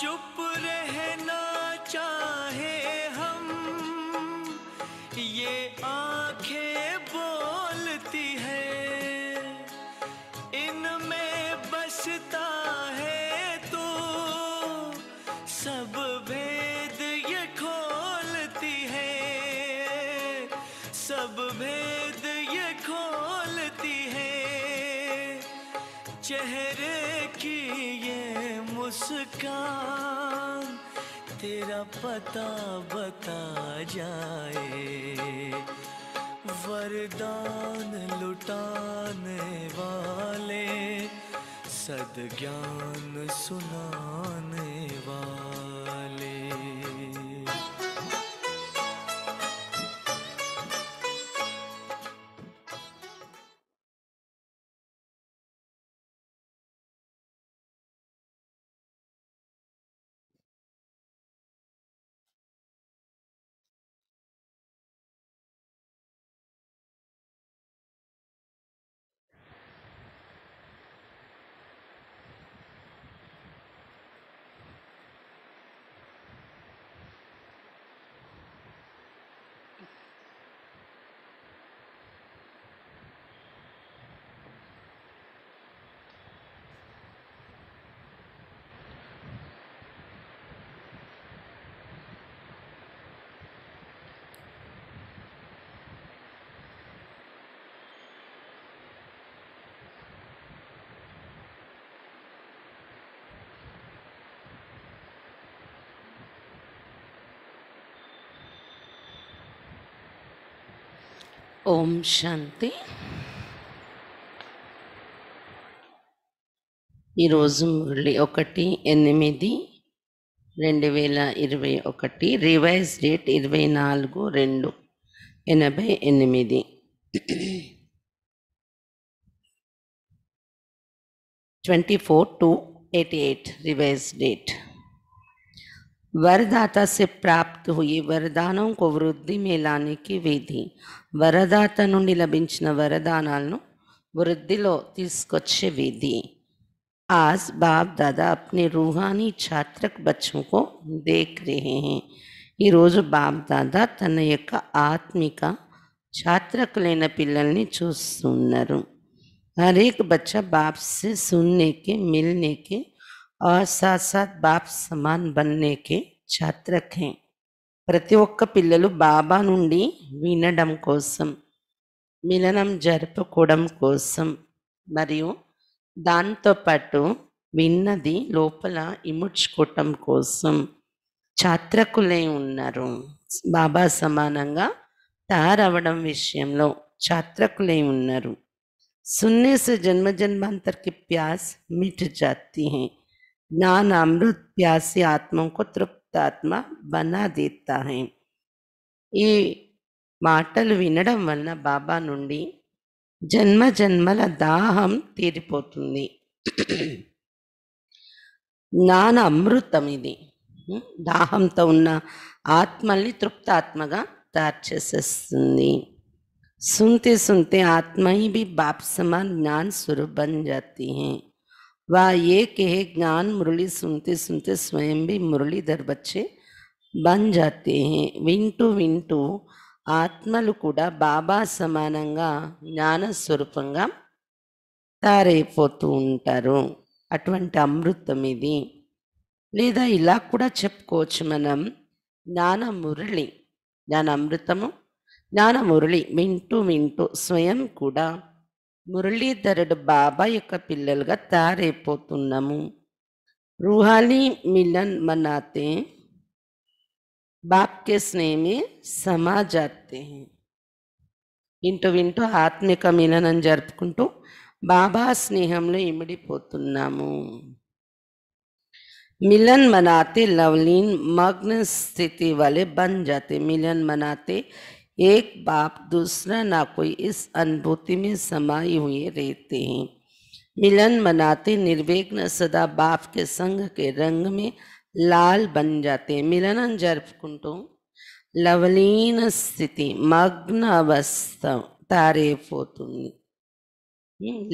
चुप रहना चाहे हम ये आंखें बोलती है इनमें बसता है तो सब भेद ये खोलती है सब भेद ये खोलती है चेहरे की ये मुस्कान तेरा पता बता जाए वरदान लुटाने वाले सद ज्ञान सुना ఓం శాంతి ఈరోజు మళ్ళీ ఒకటి ఎనిమిది రెండు వేల ఇరవై ఒకటి రివైజ్ డేట్ ఇరవై నాలుగు రెండు ఎనభై ఎనిమిది twenty four two eighty eight revise date वरदाता से प्राप्त हुए वरदानों को वृद्धि में लाने की विधि वरदाता लभ वरदान वृद्धि వృద్ధిలో తీసుకొచ్చే विधि आज बाप दादा अपने रूहानी छात्रक बच्चों को देख रहे हैं यह బాప్ దాదా తన యొక్క ఆత్మిక छात्रకులైన పిల్లల్ని चूस्त हर एक बच्चा बाप से सुनने के मिलने के और साथ साथ बाप समान बनने के चात रखें ప్రతి ఒక్క పిల్లలు బాబా నుండి వినడం కోసం మిలనం జరుపుకోవడం కోసం మరియు దాంతోపాటు విన్నది లోపల ఇముడ్చుకోవటం కోసం చాత్రకులే ఉన్నారు బాబా సమానంగా తయారవడం విషయంలో చాత్రకులే ఉన్నారు సున్నే జన్మ జన్మాంతర్ ప్యాస్ మిట్ జాతి హై ज्ञान अमृत प्यासे आत्मों को तृप्त आत्मा बना देता है ये माटल विन वन बाबा ना जन्म जन्म दाहम तीरी ज्ञान अमृत दाहम तो उ आत्मल तृप्त आत्म दारचे सुनते सुनते आत्म भी बापसमान ज्ञान स्वरूप बन जाती है వా ఏ कहे ज्ञान మురళి सुनते सुनते स्वयं भी मुरलीधर बच्चे బన్ జాతే వింటూ వింటూ ఆత్మలు కూడా బాబా సమానంగా జ్ఞానస్వరూపంగా తయారైపోతూ ఉంటారు అటువంటి అమృతం ఇది లేదా ఇలా కూడా చెప్పుకోవచ్చు మనం జ్ఞాన మురళి జ్ఞాన అమృతము జ్ఞాన మురళి వింటూ వింటూ స్వయం కూడా మురళీధరుడు బాబా యొక్క పిల్లలుగా తయారైపోతున్నాము రూహాలీ మిలన్ మనాతే బాప్కే స్నేమి के ఇంటూ వింటూ వింటూ ఆత్మిక మిలనం జరుపుకుంటూ బాబా స్నేహంలో ఇమిడిపోతున్నాము మిలన్ మనాతే లవ్లీన్ మగ్న స్థితి వలె బంద్ జాతే మిలన్ మనాతే एक बाप दूसरा ना कोई इस अनुभूति में समाये हुए रहते हैं मिलन मनाते निर्विघ्न सदा बाप के संग के रंग में लाल बन जाते हैं मिलन कुंटो लवलीन स्थिति మగ్న అవస్థ తారేపోతుంది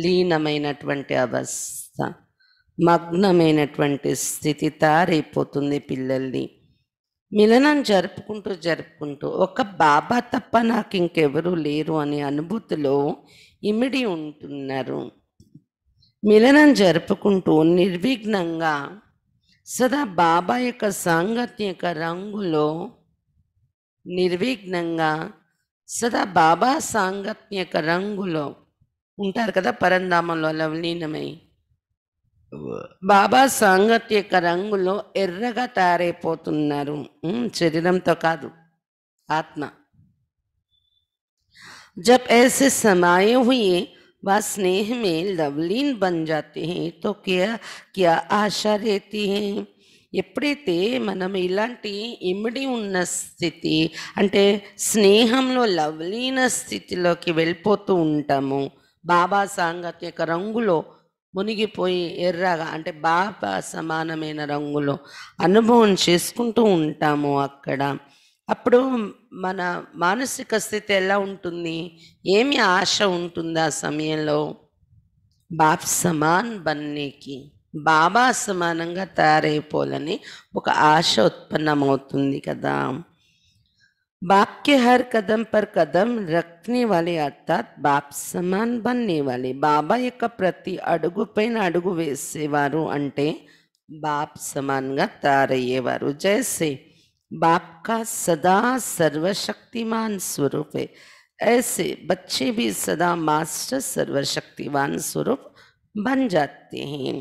లీనమైనటువంటి అవస్థ स्थिति तारे తారైపోతుంది పిల్లల్ని మిలనం జరుపుకుంటూ జరుపుకుంటూ ఒక బాబా తప్ప నాకు ఇంకెవరూ లేరు అనే అనుభూతిలో ఇమిడి ఉంటున్నారు మిలనం జరుపుకుంటూ నిర్విఘ్నంగా సదా బాబా యొక్క సాంగత్యక రంగులో నిర్విఘ్నంగా సదా బాబా సాంగత్యక రంగులో ఉంటారు కదా పరంధామంలో లవలీనమై బాబా సాంగత్ యొక్క రంగులో ఎర్రగా తయారైపోతున్నారు శరీరంతో కాదు ఆత్మ జబ్ ఏసే సమాయ హుయే వా स्नेह में लवलीन बन जाते हैं క్యా ఆశ रहती ఎప్పుడైతే మనం ఇలాంటి ఇమిడి ఉన్న స్థితి అంటే స్నేహంలో లవ్లీన స్థితిలోకి వెళ్ళిపోతూ ఉంటాము బాబా సాంగత్యక రంగులో మునిగిపోయి ఎర్రగా అంటే బాబా సమానమైన రంగులో అనుభవం చేసుకుంటూ ఉంటాము అక్కడ అప్పుడు మన మానసిక స్థితి ఎలా ఉంటుంది ఏమి ఆశ ఉంటుంది ఆ సమయంలో బాప్ సమాన్ బన్నీకి బాబా సమానంగా తయారైపోవాలని ఒక ఆశ ఉత్పన్నమవుతుంది కదా बाप के हर कदम पर कदम रखने वाले अर्थात बाप समान बनने वाले బాబా యొక్క ప్రతి అడుగుపైన అడుగు వేసేవారు అంటే బాప్ సమానంగా తయారయ్యేవారు జైసే బాప్ కా సదా సర్వశక్తిమాన్ స్వరూప్ है ऐसे बच्चे भी सदा मास्टर सर्वशक्तिवान स्वरूप बन जाते हैं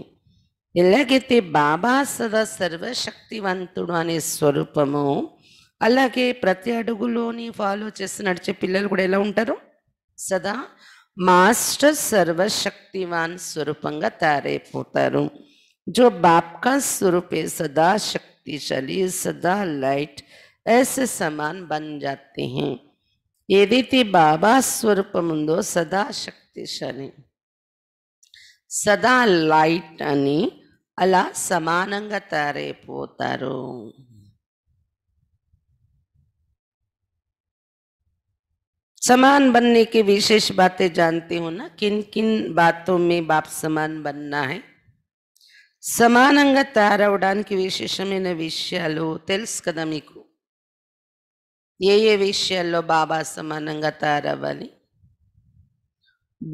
ఎలాగైతే బాబా సదా సర్వశక్తివంతుడు అనే స్వరూపము అలాగే ప్రతి అడుగులోని ఫాలో చేసి నడిచే పిల్లలు కూడా ఎలా ఉంటారు సదా మాస్టర్ సర్వశక్తివాన్ స్వరూపంగా తయారైపోతారు జో బాప్కా స్వరూపే సదా है సదా లైట్ सदा సమాన్ బన్ समान बन ఏదైతే బాబా స్వరూపం ఉందో సదా శక్తిశాలి సదా లైట్ అని అలా సమానంగా తయారైపోతారు समान बनने के विशेष बातें जानते हो ना किन किन बातों में बाप समान बनना है समान तारवान की विशेषमें विषया कदम ये ये विषया बाबा समान बने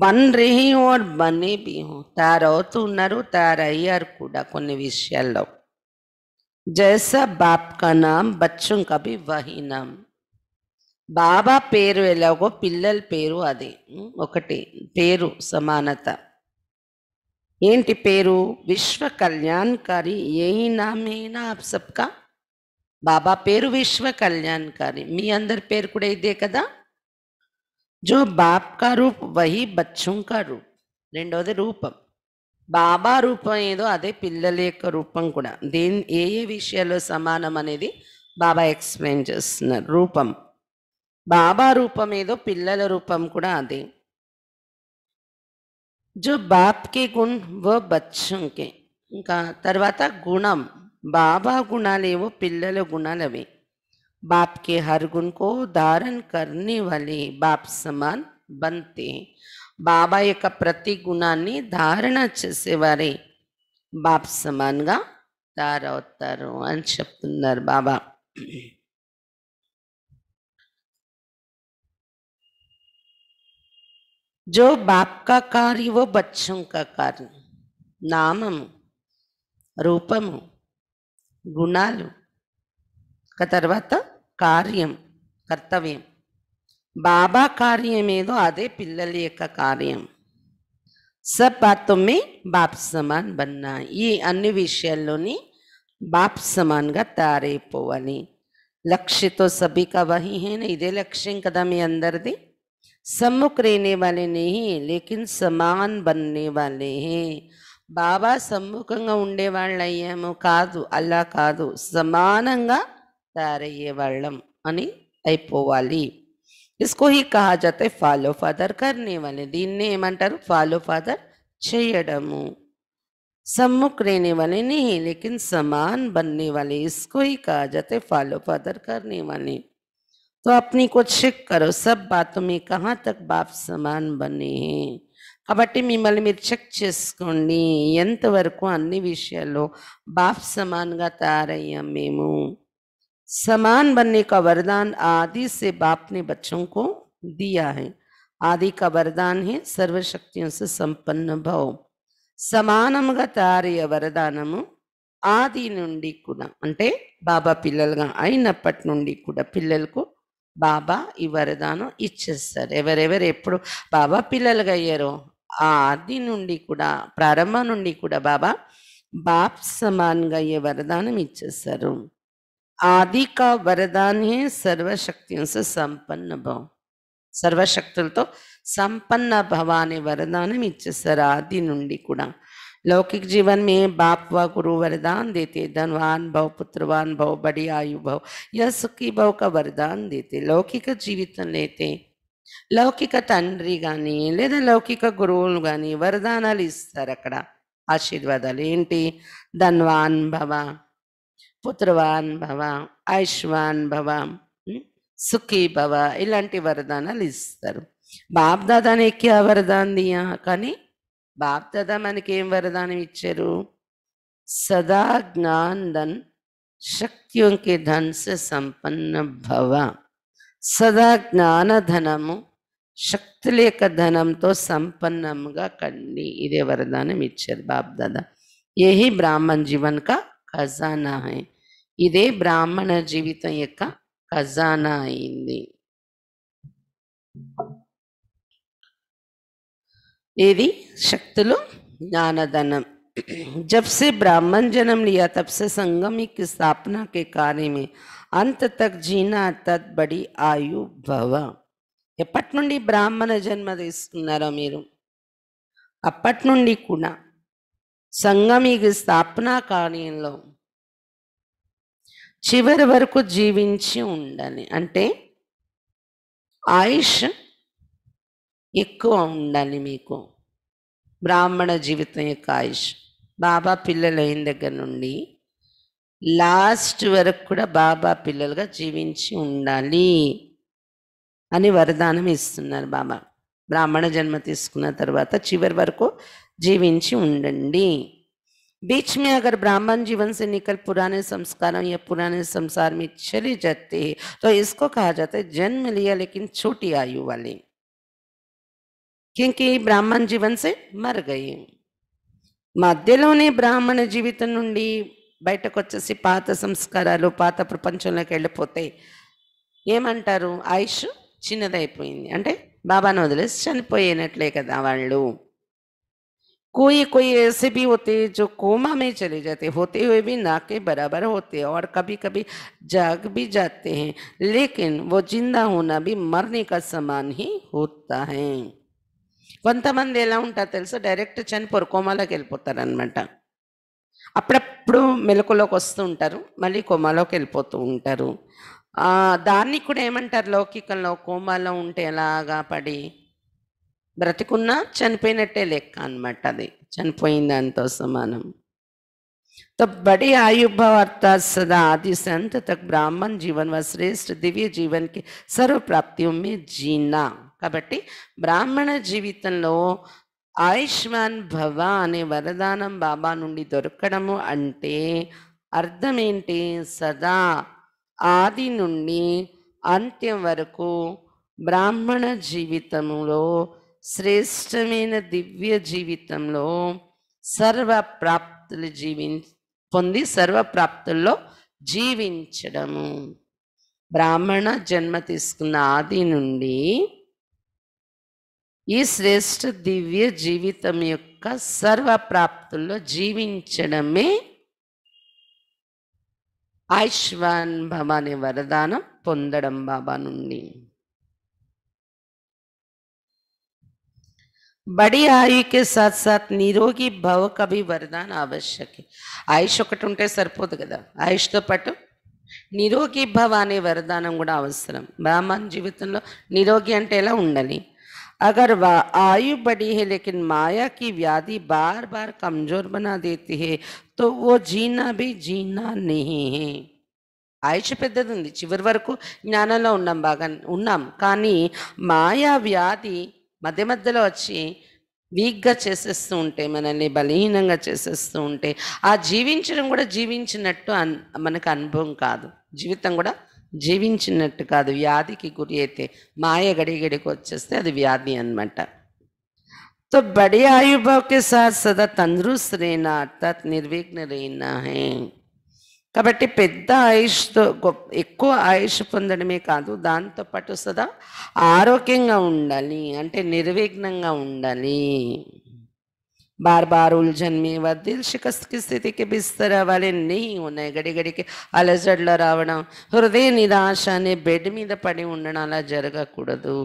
बन रही हो और बने भी हो कूड़ा को विषय लो जैसा बाप का नाम बच्चों का भी वही नाम బాబా పేరు ఎలాగో పిల్లల పేరు అది ఒకటి పేరు సమానత ఏంటి పేరు విశ్వ కళ్యాణ్కారి ఏ నామేనా ఆప్ సబ్కా బాబా పేరు విశ్వ కళ్యాణ్కారి మీ అందరి పేరు కూడా ఇదే కదా జో బాప్ కా రూప్ వహి బచ్చం కా రూప్ రెండవది రూపం బాబా రూపం ఏదో అదే పిల్లల యొక్క రూపం కూడా దేని ఏ ఏ విషయాల్లో సమానం అనేది బాబా ఎక్స్ప్లెయిన్ చేస్తున్నారు రూపం బాబా రూపం ఏదో పిల్లల రూపం కూడా అదే జో బాప్కే గుణ్ వో బచ్చంకే ఇంకా తర్వాత గుణం బాబా గుణాలేవో పిల్లల గుణాలవే बाप के हर गुण को धारण करने वाले बाप समान बनते బాబా యొక్క ప్రతి గుణాన్ని ధారణ చేసేవారే బాప్ సమాన్గా తయారవుతారు అని చెప్తున్నారు బాబా जो बाप का कार्य वो बच्चों का कार्य नामम रूपम गुणाल तरवा कार्य कर्तव्य बाबा कार्यमेदो अदे पिल कार्य सब बातों में बाप समान बनना ये अन्य विषयानी बाप समान का तारे पोवाली लक्ष्य तो सभी का वही है ना इधे लक्ष्य कदम अंदर दी सम्मुख रहने वाले नहीं लेकिन समान बनने वाले हैं बाबा सम्मुख उड़ेवाम का अला का सामन तैयारवा अवाली इसको ही कहा जाता है फा फादर करने वाले दीमंटर फा फादर चयड़ सम्मुख रहने वाले नहीं लेकिन समान बनने वाले इसको ही कहा जाता है फा फादर करने वाले तो अपनी को छिक करो सब बातों में कहाँ तक बाप समान बने हैं కాబట్టి మిమ్మల్ని మీరు చెక్ చేసుకోండి ఎంతవరకు అన్ని విషయాల్లో బాప్ సమాన్గా తయారయ్యాం మేము समान बनने का वरदान आदि से बाप ने बच्चों को दिया है आदि का वरदान है सर्वशक्तियों से संपन्न भव సమానముగా తయారయ్యే వరదానము ఆది నుండి కూడా అంటే బాబా పిల్లలుగా అయినప్పటి నుండి కూడా పిల్లలకు బాబా ఈ వరదానం ఇచ్చేస్తారు ఎవరెవరు ఎప్పుడు బాబా పిల్లలుగా అయ్యారో ఆ ఆది నుండి కూడా ప్రారంభం నుండి కూడా బాబా బాప్ సమాన్గా అయ్యే వరదానం ఇచ్చేస్తారు ఆది కా వరదానే సర్వశక్తి సంపన్న భవం సర్వశక్తులతో సంపన్న భవాన్ని వరదానం ఇచ్చేస్తారు ఆది నుండి కూడా लौकिक जीवन में बाप व गुरु वरदान देते धनवान भव पुत्रवान भव बड़ी आयु भव यह सुखी भव का वरदान देते లౌకిక జీవితం అయితే లౌకిక తండ్రి కానీ లేదా లౌకిక గురువులు కానీ వరదానాలు ఇస్తారు అక్కడ ఆశీర్వాదాలు ఏంటి ధన్వాన్ భవ పుత్రవాన్ భవ ఐశ్వాన్ భవ సుఖీ భవ ఇలాంటి వరదానాలు ఇస్తారు బాప్ దాదాని ఎక్కి ఆ వరదాన్ దియా కానీ బాప్తద మనకేం వరదానం ఇచ్చారు సదా జ్ఞానదన్ శక్తి ధన్స సంపన్న భవ సదా జ్ఞానధనము శక్తి లేక ధనంతో సంపన్నముగా కండి ఇదే వరదానం ఇచ్చారు బాప్దాద ఏహి బ్రాహ్మణ జీవన్ కా ఖజానా ఇదే బ్రాహ్మణ జీవితం యొక్క ఖజానా అయింది ఏది శక్తులు జ్ఞానధనం జబ్సే బ్రాహ్మణ జనం లియా తప్సే तब से కార్యమే అంత తక్ జీనా తత్ బడి ఆయు భవ ఎప్పటి నుండి బ్రాహ్మణ జన్మ తీసుకున్నారో మీరు అప్పటి నుండి కూడా సంగమికి స్థాపన కార్యంలో చివరి వరకు జీవించి ఉండాలి అంటే ఆయుష్ ఎక్కువ ఉండాలి మీకు బ్రాహ్మణ జీవితం యొక్క ఆయుష్ బాబా పిల్లలు అయిన దగ్గర నుండి లాస్ట్ వరకు కూడా బాబా పిల్లలుగా జీవించి ఉండాలి అని వరదానం ఇస్తున్నారు బాబా బ్రాహ్మణ జన్మ తీసుకున్న తర్వాత చివరి వరకు జీవించి ఉండండి బీచ్ में अगर ब्राह्मण जीवन से निकल पुराने संस्कारों या पुराने संसार में चली जाती है तो इसको कहा जाता क्योंकि ब्राह्मण जीवन से मर गई मध्य ब्राह्मण जीवित ना बैठक पात संस्कार पात प्रपंचपोतेमंटर आयुष चिंतन अटे बाबा ने वे चलें कदा वो कोई कोई ऐसे भी होते जो कोमा में चले जाते होते हुए भी नाके बराबर होते और कभी कभी जाग भी जाते हैं लेकिन वो जिंदा होना भी मरने का समान ही होता है కొంతమంది ఎలా ఉంటారు తెలుసా డైరెక్ట్ చనిపోరు కోమాలోకి వెళ్ళిపోతారనమాట అప్పుడప్పుడు మెలకులోకి వస్తూ ఉంటారు మళ్ళీ కోమాలోకి వెళ్ళిపోతూ ఉంటారు దాన్ని కూడా ఏమంటారు లౌకికంలో కోమాలో ఉంటే ఎలాగా పడి బ్రతికున్నా చనిపోయినట్టే లెక్క అనమాట అది చనిపోయిన దానితో సమానం బడి बड़ी సదా ఆది सदा బ్రాహ్మణ్ జీవన్ अंत శ్రేష్ఠ దివ్య జీవన్కి సర్వప్రాప్తి श्रेष्ठ జీనా కాబట్టి బ్రాహ్మణ జీవితంలో ఆయుష్మాన్ భవ అనే వరదానం బాబా నుండి దొరకడము అంటే అర్థం ఏంటి సదా ఆది నుండి అంత్యం వరకు బ్రాహ్మణ జీవితంలో శ్రేష్టమైన దివ్య జీవితంలో సర్వప్రాప్తులు జీవి పొంది సర్వప్రాప్తుల్లో జీవించడము బ్రాహ్మణ జన్మ తీసుకున్న ఆది నుండి ఈ శ్రేష్ఠ దివ్య జీవితం యొక్క సర్వప్రాప్తుల్లో జీవించడమే ఆయుష్వాన్ భవాని అనే వరదానం పొందడం బాబా నుండి బడి ఆయుకి సాత్ సాత్ నిరోగి భవ కవి వరదాన ఆవశ్యక ఆయుష్ ఒకటి ఉంటే సరిపోదు కదా ఆయుష్తో పాటు నిరోగి భవ అనే వరదానం కూడా అవసరం బ్రాహ్మణ జీవితంలో నిరోగి అంటే ఎలా ఉండాలి अगर आयु बढ़ी है लेकिन माया की व्याधि बार बार कमजोर बना देती है तो वो जीना भी जीना नहीं है ఆయుష పెద్దది ఉంది చివరి వరకు జ్ఞానంలో ఉన్నాం బాగా ఉన్నాం కానీ మాయా వ్యాధి మధ్య మధ్యలో వచ్చి వీక్గా చేసేస్తూ ఉంటే మనల్ని బలహీనంగా చేసేస్తూ ఉంటే ఆ జీవించడం కూడా జీవించినట్టు అన్ మనకు అనుభవం కాదు జీవితం కూడా జీవించినట్టు కాదు వ్యాధికి గురి అయితే మాయ గడిగడికి వచ్చేస్తే అది వ్యాధి అనమాట తో బడి आयु సార్ సదా साथ అర్థాత్ నిర్విఘ్నరైనా హే కాబట్టి పెద్ద ఆయుష్తో గొప్ప ఎక్కువ ఆయుష్ పొందడమే కాదు దాంతోపాటు సదా ఆరోగ్యంగా ఉండాలి అంటే నిర్విఘ్నంగా ఉండాలి बार बार उलझन में व दिल शिकस्त की स्थिति के बिस्तर वाले नहीं होना है घड़ी घड़ी के ಅಲೆಸಡ್ಲ हृदय निराशा ने बेड ಮೀದ ಪಡಿ ಉಂಡನಾಲ ಜರಗಕೂಡದು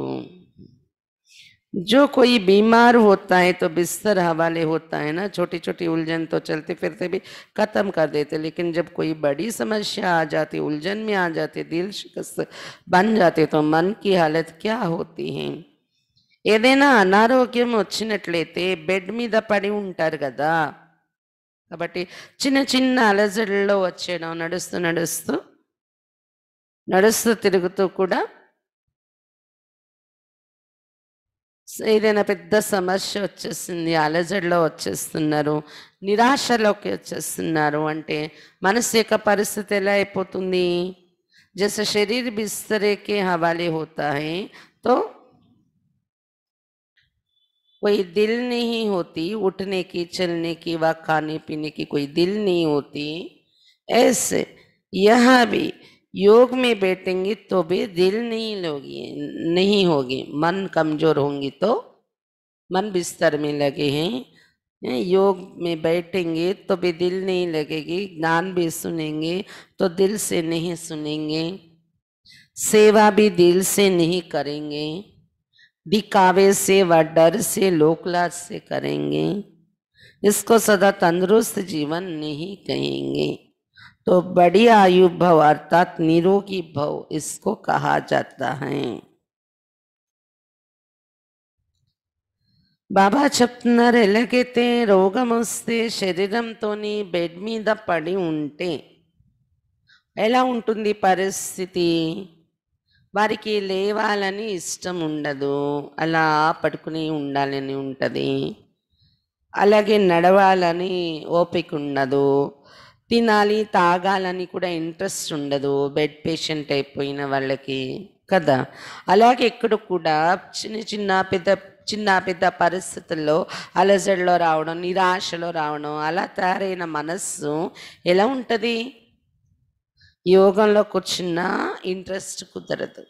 जो कोई बीमार होता है तो बिस्तर हवाले होता है ना छोटी छोटी उलझन तो चलते फिरते भी ख़त्म कर देते लेकिन जब कोई बड़ी समस्या आ जाती उलझन में आ जाती दिल शिकस्त बन जाते तो मन की हालत क्या होती है ఏదైనా అనారోగ్యం వచ్చినట్లయితే బెడ్ మీద పడి ఉంటారు కదా కాబట్టి చిన్న చిన్న అలజడిలో వచ్చేయడం నడుస్తూ నడుస్తూ నడుస్తూ తిరుగుతూ కూడా ఏదైనా పెద్ద సమస్య వచ్చేసింది అలజడిలో వచ్చేస్తున్నారు నిరాశలోకి వచ్చేస్తున్నారు అంటే మనసు యొక్క పరిస్థితి ఎలా అయిపోతుంది జస్ట్ శరీర్ బిస్తరేకే హవాలి హోతాయి తో कोई दिल नहीं होती उठने की चलने की व खाने पीने की कोई दिल नहीं होती ऐसे यह भी योग में बैठेंगे तो भी दिल नहीं लोगी नहीं होगी मन कमजोर होंगी तो मन बिस्तर में लगे हैं योग में बैठेंगे तो भी दिल नहीं लगेगी ज्ञान भी सुनेंगे तो दिल से नहीं सुनेंगे सेवा भी दिल से नहीं करेंगे दिखावे से व डर से लोकलाज से करेंगे इसको सदा तंदुरुस्त जीवन नहीं कहेंगे तो बड़ी आयु भव अर्थात निरोगी भव इसको कहा जाता है बाबा ಬಾಬಾ ಚಪ್ನರ್ ಎಲಗೆತೆ शरीर तो बेड मीद पड़ उंटे एला उ परस्थित వారికి లేవాలని ఇష్టం ఉండదు అలా పడుకుని ఉండాలని ఉంటుంది అలాగే నడవాలని ఓపిక ఉండదు తినాలి తాగాలని కూడా ఇంట్రెస్ట్ ఉండదు బెడ్ పేషెంట్ అయిపోయిన వాళ్ళకి కదా అలాగే ఇక్కడ కూడా చిన్న చిన్న పెద్ద చిన్న పెద్ద పరిస్థితుల్లో అలజడిలో రావడం నిరాశలో రావడం అలా తయారైన మనస్సు ఎలా ఉంటుంది యోగంలో కూర్చున్నా ఇంట్రెస్ట్ కుదరదు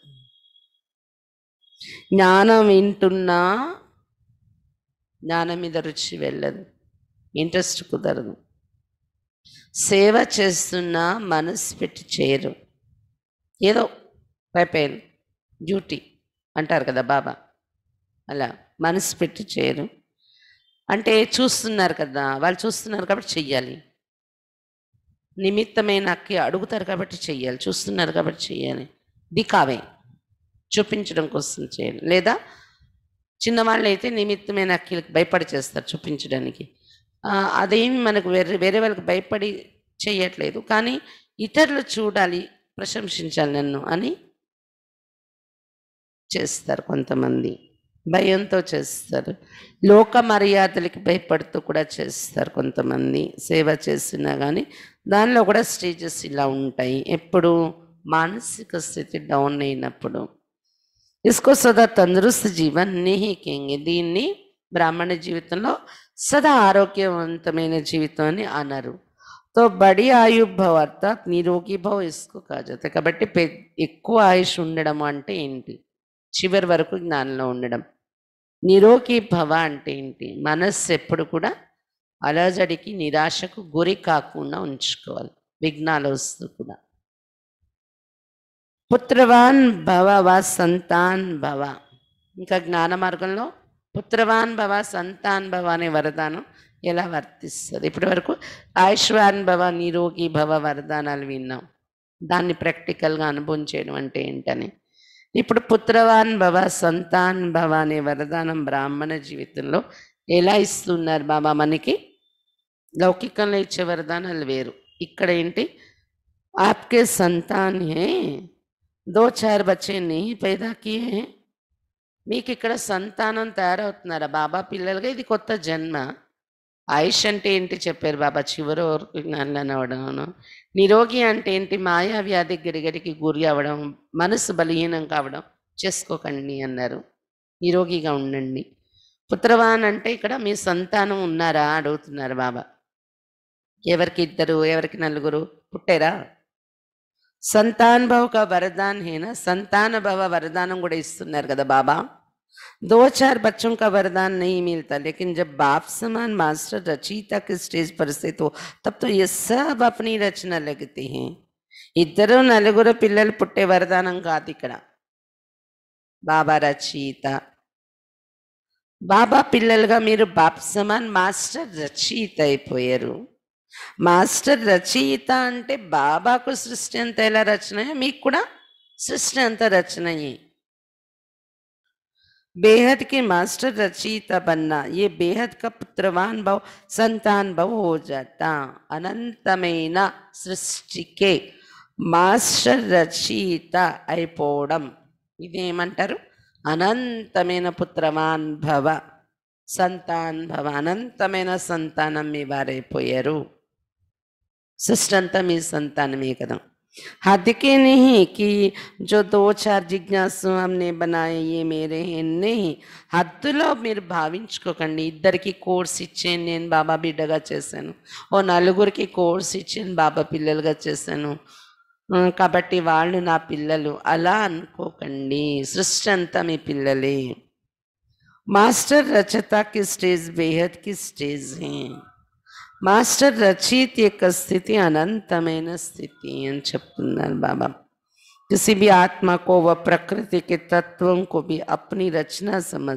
జ్ఞానం వింటున్నా జ్ఞానం మీద రుచి వెళ్ళదు ఇంట్రెస్ట్ కుదరదు సేవ చేస్తున్నా మనసు పెట్టి చేయరు ఏదో పైపైన డ్యూటీ అంటారు కదా బాబా అలా మనసు పెట్టి చేయరు అంటే చూస్తున్నారు కదా వాళ్ళు చూస్తున్నారు కాబట్టి చెయ్యాలి నిమిత్తమే నాకు అడుగుతారు కాబట్టి చెయ్యాలి చూస్తున్నారు కాబట్టి చెయ్యాలి దికావే చూపించడం కోసం చేయాలి లేదా చిన్నవాళ్ళు అయితే నిమిత్తమే నాకు భయపడి చేస్తారు చూపించడానికి అదేమి మనకు వేరే వేరే వాళ్ళకి భయపడి చేయట్లేదు కానీ ఇతరులు చూడాలి ప్రశంసించాలి నన్ను అని చేస్తారు కొంతమంది భయంతో చేస్తారు లోక మర్యాదలకి భయపడుతూ కూడా చేస్తారు కొంతమంది సేవ చేసినా కానీ దానిలో కూడా స్టేజెస్ ఇలా ఉంటాయి ఎప్పుడు మానసిక స్థితి డౌన్ అయినప్పుడు ఇసుకో సదా తందరుస్త్ జీవన్ నిహికింగ్ దీన్ని బ్రాహ్మణ జీవితంలో సదా ఆరోగ్యవంతమైన జీవితం అని అనరు తో బడి ఆయుర్భవ అర్థాత్ నిరోగిభవ ఇసుకో కాజత కాబట్టి పె ఎక్కువ ఆయుష్ ఉండడం అంటే ఏంటి చివరి వరకు జ్ఞానంలో ఉండడం నిరోగి భవ అంటే ఏంటి మనస్సు ఎప్పుడు కూడా అలజడికి నిరాశకు గురి కాకుండా ఉంచుకోవాలి విఘ్నాలు వస్తూ కూడా పుత్రవాన్ భవ వా సంతాన్ భవ ఇంకా జ్ఞాన మార్గంలో పుత్రవాన్ భవ సంతాన్ భవ అనే వరదానం ఎలా వర్తిస్తుంది ఇప్పటి వరకు ఆయుష్వాన్ భవ నిరోగి భవ వరదానాలు విన్నాం దాన్ని ప్రాక్టికల్గా అనుభవం చేయడం అంటే ఏంటని ఇప్పుడు పుత్రవాన్ భవ సంతాన్ భవ అనే వరదానం బ్రాహ్మణ జీవితంలో ఎలా ఇస్తున్నారు బాబా మనకి లౌకికంలో ఇచ్చే వరదానాలు వేరు ఇక్కడ ఏంటి ఆప్కే సంతాన్ హే దో చార్ నీ పైదాకి మీకు ఇక్కడ సంతానం తయారవుతున్నారా బాబా పిల్లలుగా ఇది కొత్త జన్మ ఆయుష్ అంటే ఏంటి చెప్పారు బాబా చివరి వరకు అవడం నిరోగి అంటే ఏంటి మాయా వ్యాధి గిరిగడికి గురి అవ్వడం మనసు బలహీనం కావడం చేసుకోకండి అన్నారు నిరోగిగా ఉండండి పుత్రవాన్ అంటే ఇక్కడ మీ సంతానం ఉన్నారు అడుగుతున్నారు బాబా ఎవర్కి ఇతరు ఎవర్కి నలుగురు పుట్టేరా సంతాన భవక వరదన్ హేన సంతాన భవ వరదానం గుడి ఇస్తున్నారు కదా బాబా 2 4 బచ్చం కా వరదన్ నహీ మిల్తా లేకిన్ జబ్ బాప్ సమన్ మాస్టర్ రచీ తక్ స్టేజ్ పర్ సే తో తబ్ తో యే సబ్ అప్ని రచనా లగ్తీ హే ఇతరు నలుగురు పిల్లలు పుట్టే వరదానం గాది కడా బాబా రచీత బాబా పిల్లలుగా మీరు బాప్సమాన్ మాస్టర్ రచయిత అయిపోయారు మాస్టర్ రచయిత అంటే బాబాకు సృష్టి అంత ఎలా రచన మీకు కూడా సృష్టి అంత రచన बेहद के మాస్టర్ రచయిత బన్నా ఏ बेहद का पुत्रवान भव संतान అనంతమైన సృష్టికే మాస్టర్ రచయిత అయిపోవడం ఇదేమంటారు अनंतमेन पुत्रवान भव संतान भव अनंतमेन संतानम वारे पोयरु सृष्टंतमी संतान कदम हार्दिके नहीं कि जो दो चार जिज्ञासु हमने बनाए ये मेरे हैं नहीं హద్దులో మీరు భావించుకోకండి ఇద్దరికి కోర్స్ ఇచ్చాను నేను బాబా బిడ్డగా చేశాను ఓ నలుగురికి కోర్స్ ఇచ్చాను బాబా పిల్లలుగా చేశాను కాబట్టి వాళ్ళు నా పిల్లలు అలా అనుకోకండి సృష్టి అంతా మీ పిల్లలే మాస్టర్ రచతకి స్టేజ్ బేహద్కి స్టేజ్ మాస్టర్ రచయిత యొక్క స్థితి అనంతమైన స్థితి అని చెప్తున్నారు బాబా किसी भी आत्मा को व प्रकृति के तत्वों को भी अपनी रचना समझ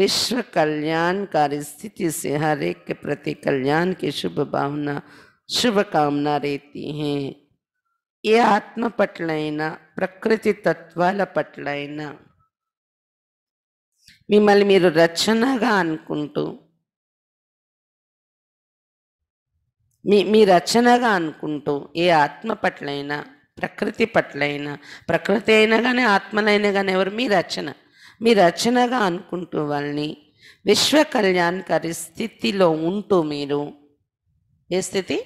विश्व कल्याणकारी स्थिति से हर एक के प्रति कल्याण की शुभ भावना शुभकामना रहती हैं ఏ ఆత్మ పట్లైనా ప్రకృతి తత్వాల పట్లైనా మిమ్మల్ని మీరు రచనగా అనుకుంటూ మీ మీ రచనగా అనుకుంటూ ఏ ఆత్మ పట్లైనా ప్రకృతి పట్లైనా ప్రకృతి అయినా కానీ ఆత్మలైనా కానీ ఎవరు మీ రచన మీ రచనగా అనుకుంటూ వాళ్ళని విశ్వ కళ్యాణకరి స్థితిలో ఉంటూ మీరు ఏ స్థితి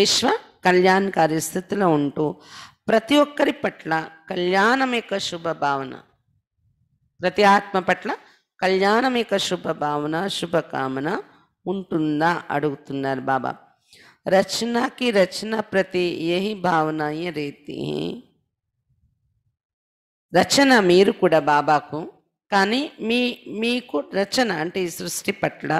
విశ్వ కళ్యాణకారి స్థితిలో ఉంటూ ప్రతి ఒక్కరి పట్ల కళ్యాణం యొక్క శుభ భావన ప్రతి ఆత్మ పట్ల కళ్యాణం యొక్క శుభ భావన శుభకామన ఉంటుందా అడుగుతున్నారు బాబా రచనకి రచన ప్రతి ఏ భావన ఏ రీతి రచన మీరు కూడా బాబాకు కానీ మీ మీకు రచన అంటే ఈ సృష్టి పట్ల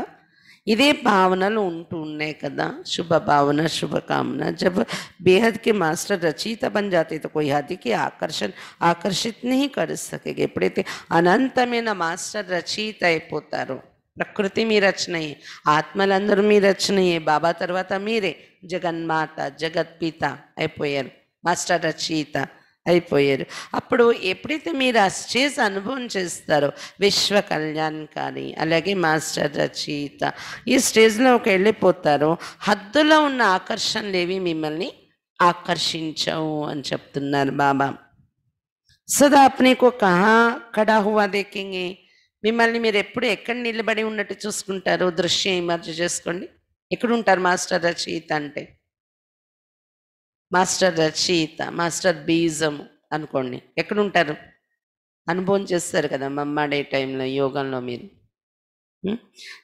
इदे भावन उठने कदा शुभ भावना शुभ कामना जब बेहद के मास्टर रचयिता बन जाते तो कोई हाथ के आकर्षण आकर्षित नहीं कर सकेगे इपड़े थे अनत मास्टर रचयिता पोतारो प्रकृति मी रचनये आत्मल रचनये बाबा तरवा मेरे जगन्माता जगत पिता अस्टर रचयिता అయిపోయారు అప్పుడు ఎప్పుడైతే మీరు ఆ స్టేజ్ అనుభవం చేస్తారో విశ్వ కానీ అలాగే మాస్టర్ రచయిత ఈ స్టేజ్లోకి వెళ్ళిపోతారో హద్దులో ఉన్న ఆకర్షణలు ఏవి మిమ్మల్ని ఆకర్షించవు అని చెప్తున్నారు బాబా సదా నీకు ఒక కడా హువా మిమ్మల్ని మీరు ఎప్పుడు ఎక్కడ నిలబడి ఉన్నట్టు చూసుకుంటారు దృశ్యం ఎమర్జీ చేసుకోండి ఎక్కడుంటారు మాస్టర్ రచయిత అంటే మాస్టర్ రచయిత మాస్టర్ బీజం అనుకోండి ఎక్కడుంటారు అనుభవం చేస్తారు కదా మమ్మాడే టైంలో యోగంలో మీరు हम्म?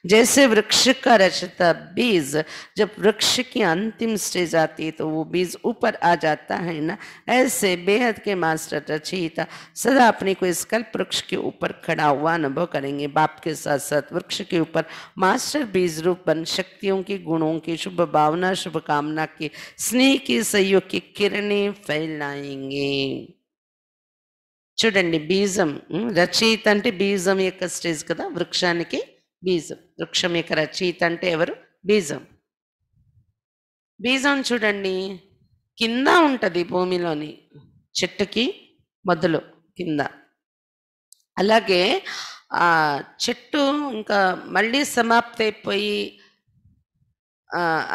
जैसे वृक्ष का रचता बीज जब वृक्ष की अंतिम स्टेज आती है तो वो बीज ऊपर आ जाता है ना ऐसे बेहद के मास्टर रचयिता सदा अपने को इस कल्प वृक्ष के ऊपर खड़ा हुआ अनुभव करेंगे बाप के साथ साथ वृक्ष के ऊपर मास्टर बीज रूप बन शक्तियों के गुणों की शुभ भावना शुभकामना के स्नेह के सहयोग की किरणें फैलाएंगे చూడండి బీజం अंत बीजम బీజం स्टेज कदा वृक्षा की బీజం వృక్షం యొక్క రచయిత అంటే ఎవరు బీజం బీజం చూడండి కింద ఉంటుంది భూమిలోని చెట్టుకి మొదలు కింద అలాగే ఆ చెట్టు ఇంకా మళ్ళీ సమాప్తి అయిపోయి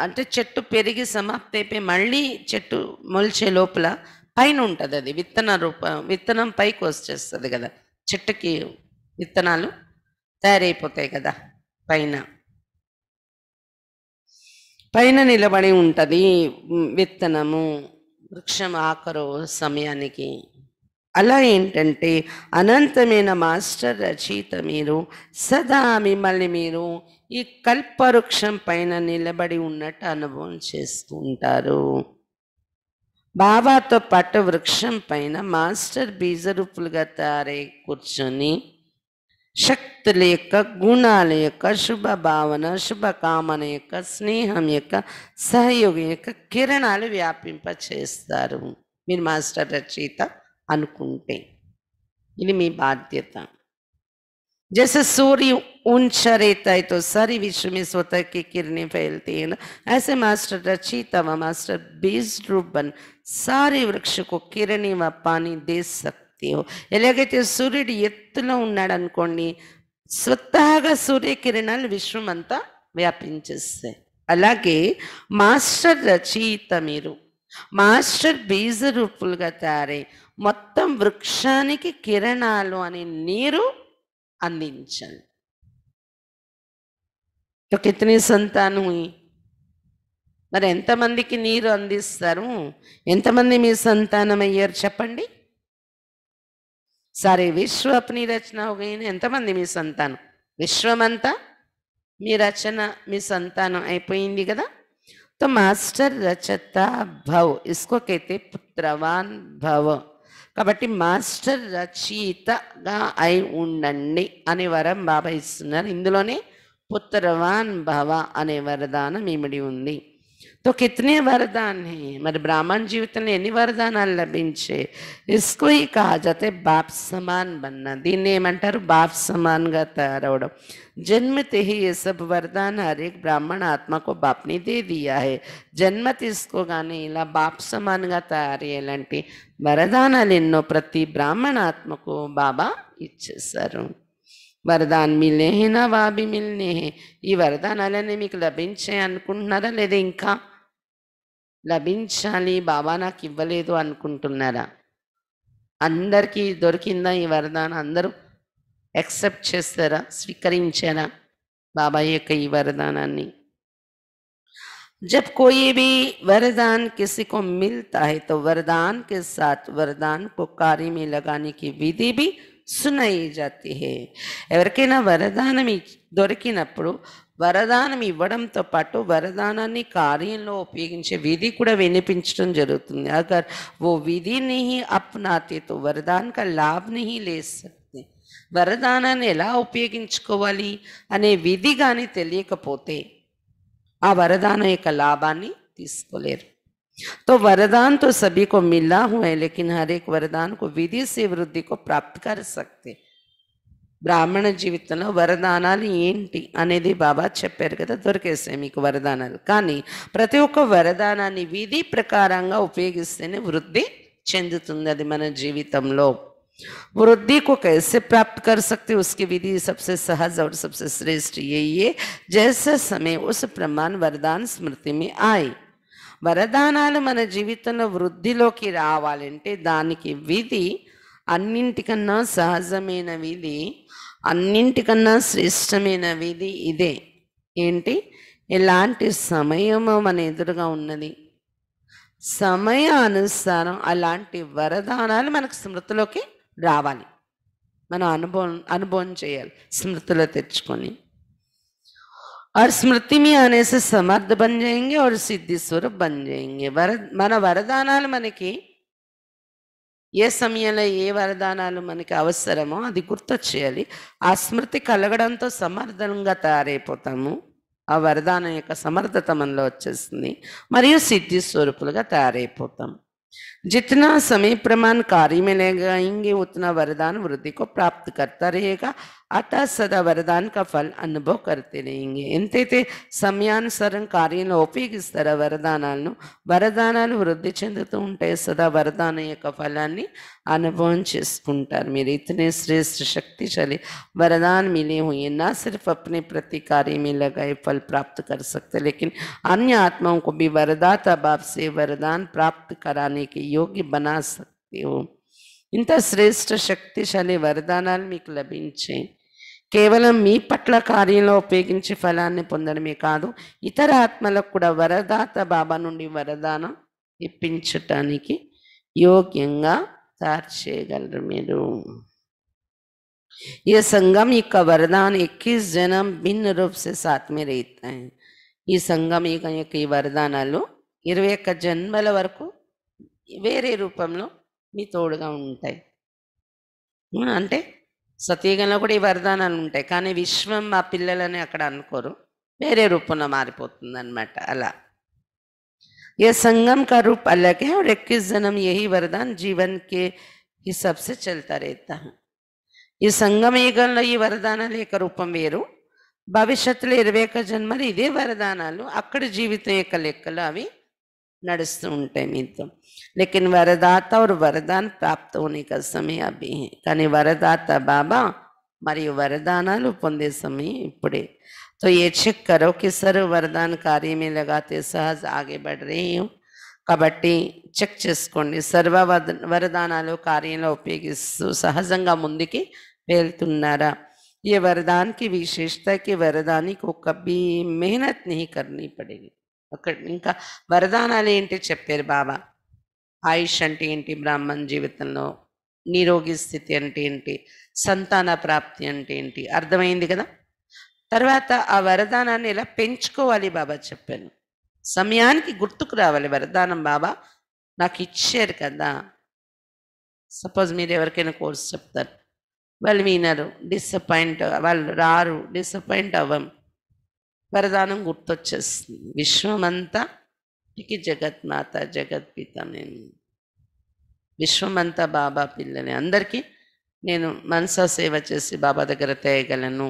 అంటే చెట్టు పెరిగి సమాప్తి అయిపోయి మళ్ళీ చెట్టు మొలిచే లోపల పైన ఉంటుంది అది విత్తన రూప విత్తనం పైకి వచ్చేస్తుంది కదా చెట్టుకి విత్తనాలు తయారైపోతాయి కదా పైన పైన నిలబడి ఉంటుంది విత్తనము వృక్షం ఆఖరు సమయానికి అలా ఏంటంటే అనంతమైన మాస్టర్ రచయిత మీరు సదా మిమ్మల్ని మీరు ఈ కల్పవృక్షం పైన నిలబడి ఉన్నట్టు అనుభవం చేస్తూ ఉంటారు బాబాతో పాటు వృక్షం పైన మాస్టర్ బీజరూపులుగా తయారై కూర్చొని शक्ति गुण शुभ भावना शुभ कामन या स्नेह सहयोग किरण व्यापिपचेस्टर मास्टर रचयत अकंटे बाध्यता जैसे सूर्य ऊंच रहता है तो सारी विश्व में स्वतः की किरणें फैलती है ना ऐसे मास्टर रचयिता व मास्टर बीज रूपन सारे वृक्ष को किरणें व पानी दे सकते సత్యం ఎలాగైతే సూర్యుడు ఎత్తులో ఉన్నాడు అనుకోండి స్వతహాగా సూర్యకిరణాలు విశ్వం అంతా వ్యాపించేస్తాయి అలాగే మాస్టర్ రచయిత మీరు మాస్టర్ బీజ రూపులుగా తయారై మొత్తం వృక్షానికి కిరణాలు అని నీరు అందించండి ఇతని సంతానం మరి ఎంతమందికి నీరు అందిస్తారు ఎంతమంది మీ సంతానం అయ్యారు చెప్పండి సరే విశ్వప్ని రచన ఒకైన ఎంతమంది మీ సంతానం విశ్వమంతా మీ రచన మీ సంతానం అయిపోయింది కదా తో మాస్టర్ రచత భవ్ ఇసుకైతే పుత్రవాన్ భవ కాబట్టి మాస్టర్ రచయితగా అయి ఉండండి అనే వరం బాబా ఇస్తున్నారు ఇందులోనే పుత్రవాన్ భవ అనే వరదానం ఇమిడి ఉంది तो कितने वरदान है मेरे ब्राह्मण जीवत ने ఎన్ని वरदानాల్ లభించే ఇస్కుయి కాజతే బాప్ సమాన్ બનన దినే మంటర్ బాప్ సమాన్ గా తయారవడం జన్మతిహి ఈ సబ్ వరదాన హరేక్ బ్రాహ్మణ ఆత్మ కో బాప్ నీ దే దియా హై జన్మతిస్కో గాని ల బాప్ సమాన్ గా తయారయాలంటి వరదాన నిన్నో ప్రతి బ్రాహ్మణ ఆత్మ కో బాబా ఇచ్చసారు వరదాన మిలేనవా బి మిల్నే ఇ వరదానాల నిమిక్ లభించే అనుకుంటన లేద ఇంకా లబిన్ చాలి బాబానా కివ్వలేదు అనుకుంటున్నారా అందరికి దొరికింద ఈ వరదాన అందరూ యాక్సెప్ట్ చేసారా స్వీకరించేనా బాబా యొక్క ఈ వరదానాన్ని जब कोई भी वरदान किसी को मिलता है तो वरदान के साथ वरदान को कार्य में लगाने की विधि भी सुनाई जाती है ఎవరకేనా వరదానమి దొరికినప్పుడు वरदान तो वरदाना कार्य उपयोगे विधि विनिपच्चन जरूरत अगर वो विधि नहीं अपनाते तो वरदान का लाभ नहीं ले सकते वरदा एला उपयोग अने विधि गलते आ वरदान लाभा तो वरदान तो सभी को मिला हुआ है लेकिन हर एक वरदान को विधि से वृद्धि को प्राप्त कर सकते हैं బ్రాహ్మణ జీవితంలో వరదానాలు ఏంటి అనేది బాబా చెప్పారు కదా దొరికేస్తాయి మీకు వరదానాలు కానీ ప్రతి ఒక్క వరదానాన్ని విధి ప్రకారంగా ఉపయోగిస్తేనే వృద్ధి చెందుతుంది అది మన జీవితంలో वृद्धि को कैसे प्राप्त कर सकते उसकी विधि सबसे सहज और सबसे श्रेष्ठ यही है जैसा समय उस प्रमाण वरदान स्मृति में आए వరదానాలు మన జీవితంలో వృద్ధిలోకి రావాలంటే దానికి విధి అన్నింటికన్నా సహజమైన విధి అన్నింటికన్నా శ్రేష్టమైన విధి ఇదే ఏంటి ఎలాంటి సమయము మన ఎదురుగా ఉన్నది సమయానుసారం అలాంటి వరదానాలు మనకు స్మృతిలోకి రావాలి మనం అనుభవం అనుభవం చేయాలి స్మృతిలో తెచ్చుకొని ఆరు స్మృతి మీ అనేసి సమర్థ బంద్ बन जाएंगे సిద్ధి స్వరూప్ బంద్ बन వర మన వరదానాలు మనకి ఏ సమయంలో ఏ వరదానాలు మనకి అవసరమో అది గుర్తొచ్చేయాలి ఆ స్మృతి కలగడంతో సమర్థంగా తయారైపోతాము ఆ వరదానం యొక్క సమర్థత మనలో వచ్చేస్తుంది మరియు సిద్ధి స్వరూపులుగా తయారైపోతాం जितना సమీప్రమాన్ प्रमाण ఇంగి में వరదాన వృద్ధికు ప్రాప్తికర్త రేగా अतः सदा वरदान का फल अनुभव करते रहेंगे इंत समयानुसार कार्य उपयोगस्तार वरदान वरदा वृद्धि चंदत उठाए सदा वरदान या फला अभवर मेरे इतने श्रेष्ठ शक्तिशाली वरदान मिले हुए ना सिर्फ अपने प्रति कार्य में लगाए फल प्राप्त कर सकते लेकिन अन्य आत्माओं को भी वरदाता बाप से वरदान प्राप्त कराने के योग्य बना सकते हो इंत श्रेष्ठ शक्तिशाली वरदान लभ కేవలం మీ పట్ల కార్యంలో ఉపయోగించి ఫలాన్ని పొందడమే కాదు ఇతర ఆత్మలకు కూడా వరదాత బాబా నుండి వరదానం ఇప్పించటానికి యోగ్యంగా తయారు చేయగలరు మీరు ఈ సంఘం యొక్క వరదాన్ని 21 జనం భిన్న रूप से साथ ఈ సంఘం యొక్క ఈ వరదానాలు ఇరవై ఒక్క జన్మల వరకు వేరే రూపంలో మీ తోడుగా ఉంటాయి అంటే సతీగంలో కూడా ఈ వరదానాలు ఉంటాయి కానీ విశ్వం మా పిల్లలని అక్కడ అనుకోరు వేరే రూపంలో మారిపోతుంది అనమాట అలా ఏ సంగం క रूप అలాగే है జనం इक्कीस जन्म జీవన్ वरदान जीवन के ఈ సంఘం యుగంలో ఈ వరదానాలు యొక్క రూపం వేరు భవిష్యత్తులో ఇరవై ఒక జన్మలు ఇదే వరదానాలు అక్కడ జీవితం యొక్క లెక్కలు అవి नड़स्तू उठे तो लेकिन वरदाता और वरदान प्राप्त होने का समय अभी है का वरदाता बाबा मरी वरदा पंदे समय इपड़े तो ये चेक करो कि सर वरदान कार्य में लगाते सहज आगे बढ़ रही हूँ काबटी चेक चेसको सर्व वरदान कार्य उपयोग सहजंग मुंकि वेतारा ये वरदान की विशेषता कि वरदानी को कभी मेहनत नहीं करनी पड़ेगी అక్కడ ఇంకా వరదానాలు ఏంటి చెప్పారు బాబా ఆయుష్ అంటే ఏంటి బ్రాహ్మణ్ జీవితంలో నిరోగి స్థితి అంటే ఏంటి సంతాన ప్రాప్తి అంటే ఏంటి అర్థమైంది కదా తర్వాత ఆ వరదానాన్ని ఎలా పెంచుకోవాలి బాబా చెప్పాను సమయానికి గుర్తుకు రావాలి వరదానం బాబా నాకు ఇచ్చారు కదా సపోజ్ మీరు ఎవరికైనా కోర్స్ చెప్తారు వాళ్ళు వినరు డిసప్పాయింట్ వాళ్ళు రారు డిసప్పాయింట్ అవ్వం వరదానం గుర్తొచ్చేస్తుంది విశ్వమంతా ఇక జగత్మాత జగత్పిత నేను విశ్వమంతా బాబా పిల్లని అందరికీ నేను మనసా సేవ చేసి బాబా దగ్గర తేయగలను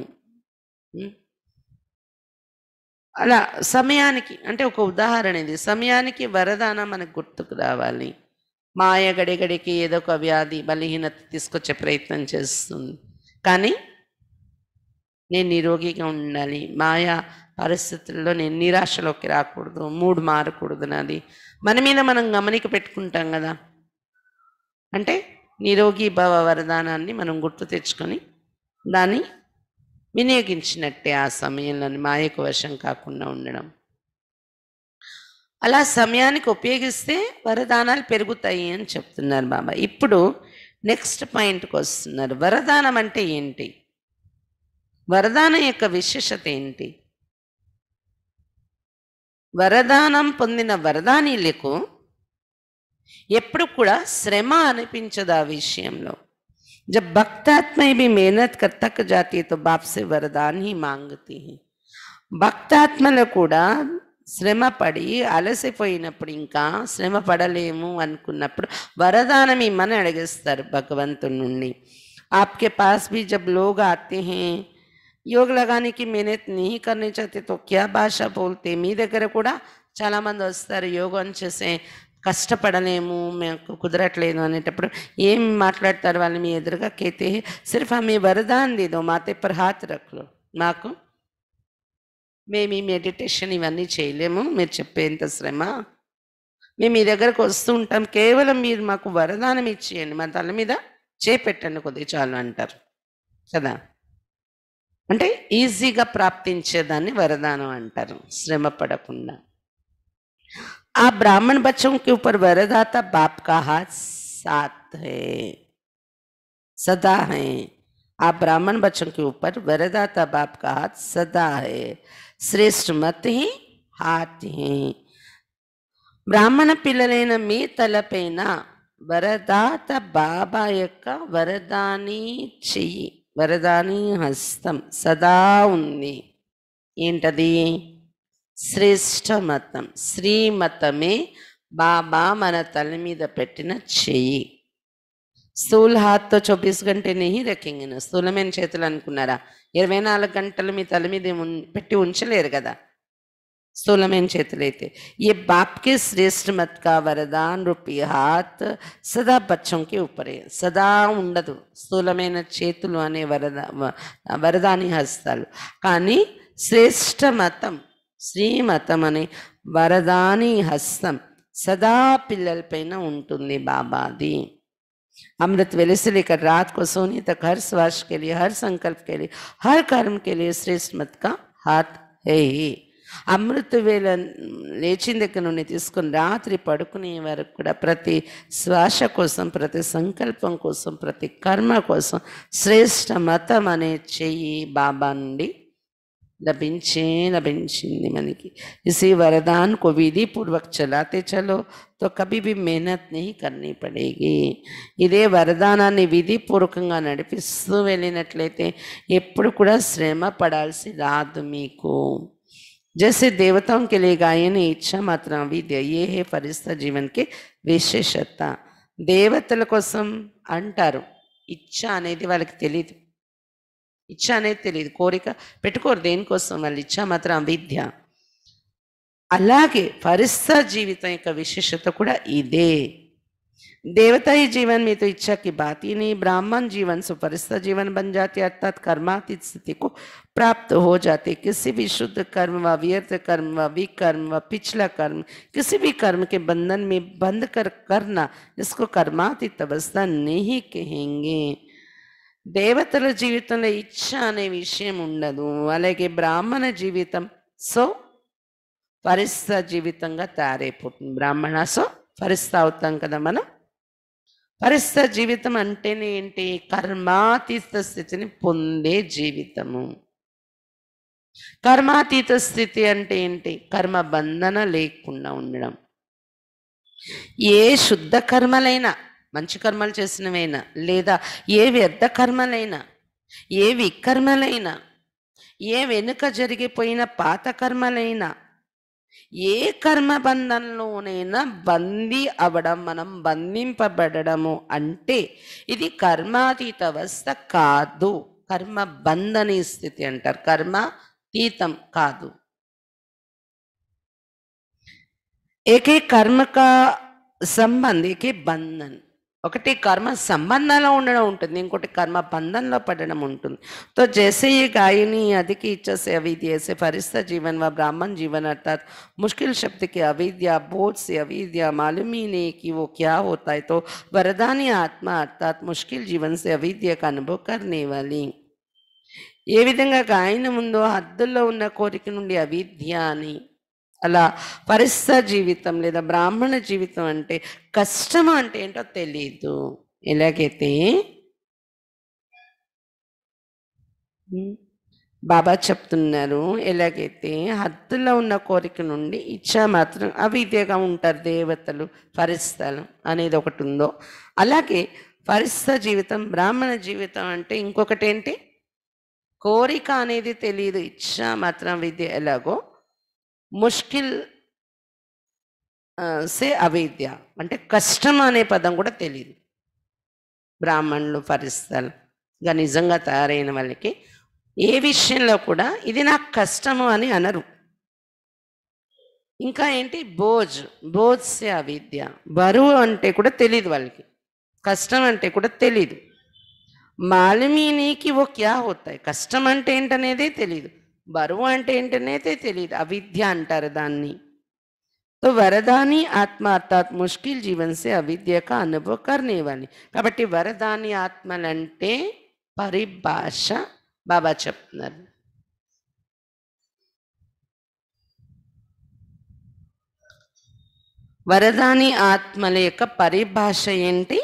అలా సమయానికి అంటే ఒక ఉదాహరణ ఇది సమయానికి వరదాన మనకు గుర్తుకు రావాలి మాయ గడిగడికి ఏదో ఒక వ్యాధి బలహీనత తీసుకొచ్చే ప్రయత్నం చేస్తుంది కానీ నేను నిరోగిగా ఉండాలి మాయ పరిస్థితుల్లో నేను నిరాశలోకి రాకూడదు మూడు మారకూడదు నాది మన మీద మనం గమనిక పెట్టుకుంటాం కదా అంటే నిరోగి భవ వరదానాన్ని మనం గుర్తు తెచ్చుకొని దాన్ని వినియోగించినట్టే ఆ సమయంలో మాయకు వశం కాకుండా ఉండడం అలా సమయానికి ఉపయోగిస్తే వరదానాలు పెరుగుతాయి అని చెప్తున్నారు బాబా ఇప్పుడు నెక్స్ట్ పాయింట్కి వస్తున్నారు వరదానం అంటే ఏంటి వరదానం యొక్క విశేషత ఏంటి వరదానం పొందిన వరదానీలకు ఎప్పుడు కూడా శ్రమ అనిపించదు ఆ విషయంలో జబ్ भक्तात्माएं भी मेहनत జాతి తో బాప్సే है మాంగతి భక్తాత్మలు కూడా శ్రమ పడి అలసిపోయినప్పుడు ఇంకా శ్రమ పడలేము అనుకున్నప్పుడు వరదానం ఇమ్మని అడిగిస్తారు భగవంతు నుండి ఆప్కే పాస్ भी జబ్ లోగా ఆతే యోగ లగానికి మేనేత్ मेहनत नहीं करनी चाहते భాష बोलते మీ దగ్గర కూడా చాలామంది వస్తారు యోగం చేసే కష్టపడలేము మాకు కుదరట్లేదు అనేటప్పుడు ఏం మాట్లాడతారు వాళ్ళు మీ ఎదురుగా కేతే సిర్ఫ్ ఆమె వరదాన్ దేదో మాతే తెప్పర్ హాత్ మాకు మేము ఈ మెడిటేషన్ ఇవన్నీ చేయలేము మీరు చెప్పేంత శ్రమ మేము మీ దగ్గరకు వస్తూ ఉంటాం కేవలం మీరు మాకు వరదానం ఇచ్చేయండి మా తల మీద చేపెట్టండి కొద్దిగా చాలు అంటారు కదా అంటే ఈజీగా ప్రాప్తించే దాన్ని వరదానం అంటారు శ్రమపడకున్నా ఆ బ్రాహ్మణ బచనుకుడి ऊपर वरददाता बाप का हाथ साथ है सदा है आ ब्राह्मण वचन के ऊपर वरददाता बाप का हाथ सदा है श्रेष्ठमत ही हाथ ही ब्राह्मण పిల్లలైన మీ తలపేనా వరదాత బాబా యొక్క వరదాని చెయ్ వరదాని హస్తం సదా ఉంది ఏంటది శ్రేష్టమతం శ్రీమతమే బాబా మన తల మీద పెట్టిన చెయ్యి స్థూల్ హాత్తో చొబ్బీస్ గంటనే రెక్కింగ్ స్థూలమైన చేతులు అనుకున్నారా ఇరవై నాలుగు గంటలు మీ తల మీద పెట్టి ఉంచలేరు కదా सोलमेन क्षेत्र लेते ये बाप के श्रेष्ठ मत का वरदान रूपी हाथ सदा बच्चों के ऊपर है सदा ఉండదు స్థూలమైన చేతులు అనే వరద श्रेष्ठ मतम కానీ శ్రేష్ఠ మతం శ్రీ మతం అనే వరదాని హస్తం సదా పిల్లలపైన ఉంటుంది బాబాది अमृत वेले से लेकर रात को सोने तक हर स्वास्थ्य के लिए हर संकल्प के लिए हर कर्म के लिए श्रेष्ठ मत का हाथ है ही అమృతవేళ లేచిన దగ్గర నుండి తీసుకుని రాత్రి పడుకునే వరకు కూడా ప్రతి శ్వాస కోసం ప్రతి సంకల్పం కోసం ప్రతి కర్మ కోసం శ్రేష్ఠ మతం అనే చెయ్యి బాబా నుండి లభించే లభించింది మనకి ఇసి వరదాన్ కో విధి పూర్వక్ చలాతే చలో తో कभी भी मेहनत नहीं करनी ఇదే వరదానాన్ని విధి పూర్వకంగా నడిపిస్తూ వెళ్ళినట్లయితే ఎప్పుడు కూడా శ్రమ పడాల్సి రాదు మీకు જેસે દેવતાઓ કે લે ગાયની ઈચ્છા માત્ર વિધય એ હે ફરીસ્ત જીવન કે વિશેષતા દેવતલ કોસમ анતર ઈચ્છાને દેવા લખ તેલી ઈચ્છાને તેલી કોરિકા પેટકોર દેન કોસમ નલ ઈચ્છા માત્ર વિધ્યા અલ્લાહ કે ફરીસ્ત જીવન એક વિશેષતા કુડા ઈદે देवता ही जीवन में तो इच्छा की बात ही नहीं ब्राह्मण जीवन सुपरिस्थ जीवन बन जाते अर्थात कर्मातीत स्थिति को प्राप्त हो जाते किसी भी शुद्ध कर्म व व्यर्थ कर्म व विकर्म व पिछला कर्म किसी भी कर्म के बंधन में बंध कर करना इसको कर्मातीत अवस्था नहीं कहेंगे देवत जीवित इच्छा अने विषय ఉండదు अलगे ब्राह्मण जीवित सो పరిస్థ जीवित తయారైపోతుంది ब्राह्मण सो పరిస్థ అవుతాం కదా పరిస్థ జీవితం అంటేనే ఏంటి కర్మాతీత స్థితిని పొందే జీవితము కర్మాతీత స్థితి అంటే ఏంటి కర్మ బంధన లేకుండా ఉండడం ఏ శుద్ధ కర్మలైనా మంచి కర్మలు చేసినవైనా లేదా ఏ వ్యర్థ కర్మలైనా ఏ వికర్మలైనా ఏ వెనుక జరిగిపోయిన పాత కర్మలైనా ఏ కర్మ బంధంలోనైనా బందీ అవడం మనం బంధింపబడము అంటే ఇది కర్మాతీత అవస్థ కాదు కర్మ బంధని స్థితి అంటారు కర్మ తీతం కాదు ఏకే కర్మక సంబంధికి ఏకే బంధన్ ఒకతే కర్మ సంబంధాల ఉండడం ఉంటుంది ఇంకొకటి కర్మ బంధంలో పడడం ఉంటుంది తో జైసే ఈాయిని అదికి ఇచ్చసే అవిదయేసే పరిస్త జీవన వ బ్రాహ్మణ జీవన అర్థత ముష్కిల్ శబ్దికి అవిద్యా బోద్సే అవిద్యా మాలమీనీకి వో క్యా హోతా హై తో వరదాని ఆత్మ అర్థత ముష్కిల్ జీవన సే అవిద్యా కా అనుభవ్ కర్నే wali ఏ విధంగా కాయిన ముందో అద్దల్లో ఉన్న కోరిక నుండి అవిద్యాని అలా పరిస్థ జీవితం లేదా బ్రాహ్మణ జీవితం అంటే కష్టం అంటే ఏంటో తెలీదు ఎలాగైతే బాబా చెప్తున్నారు ఎలాగైతే హద్దులో ఉన్న కోరిక నుండి ఇచ్చా మాత్రం అవిధేగా ఉంటారు దేవతలు పరిస్థలు అనేది ఒకటి ఉందో అలాగే పరిస్థ జీవితం బ్రాహ్మణ జీవితం అంటే ఇంకొకటి ఏంటి కోరిక అనేది తెలియదు ఇచ్చా మాత్రం విద్య ఎలాగో ముష్కిల్ సే అవేద్య అంటే కష్టం అనే పదం కూడా తెలియదు బ్రాహ్మణులు పరిస్థితులుగా నిజంగా తయారైన వాళ్ళకి ఏ విషయంలో కూడా ఇది నాకు కష్టము అని అనరు ఇంకా ఏంటి బోజ్ బోజ్ సే అవిద్య బరువు అంటే కూడా తెలియదు వాళ్ళకి కష్టం అంటే కూడా తెలీదు మాలిమీనికి ఓ క్యా అవుతాయి కష్టం అంటే ఏంటనేదే తెలీదు బరువు అంటే ఏంటనేది తెలియదు అవిద్య అంటారు దాన్ని తో వరదాని ఆత్మ అర్థాత్ ముష్కిల్ జీవన్సే అవిద్య अविद्य का కాబట్టి వరదాని ఆత్మలంటే పరిభాష బాబా చెప్తున్నారు వరదాని ఆత్మల యొక్క పరిభాష ఏంటి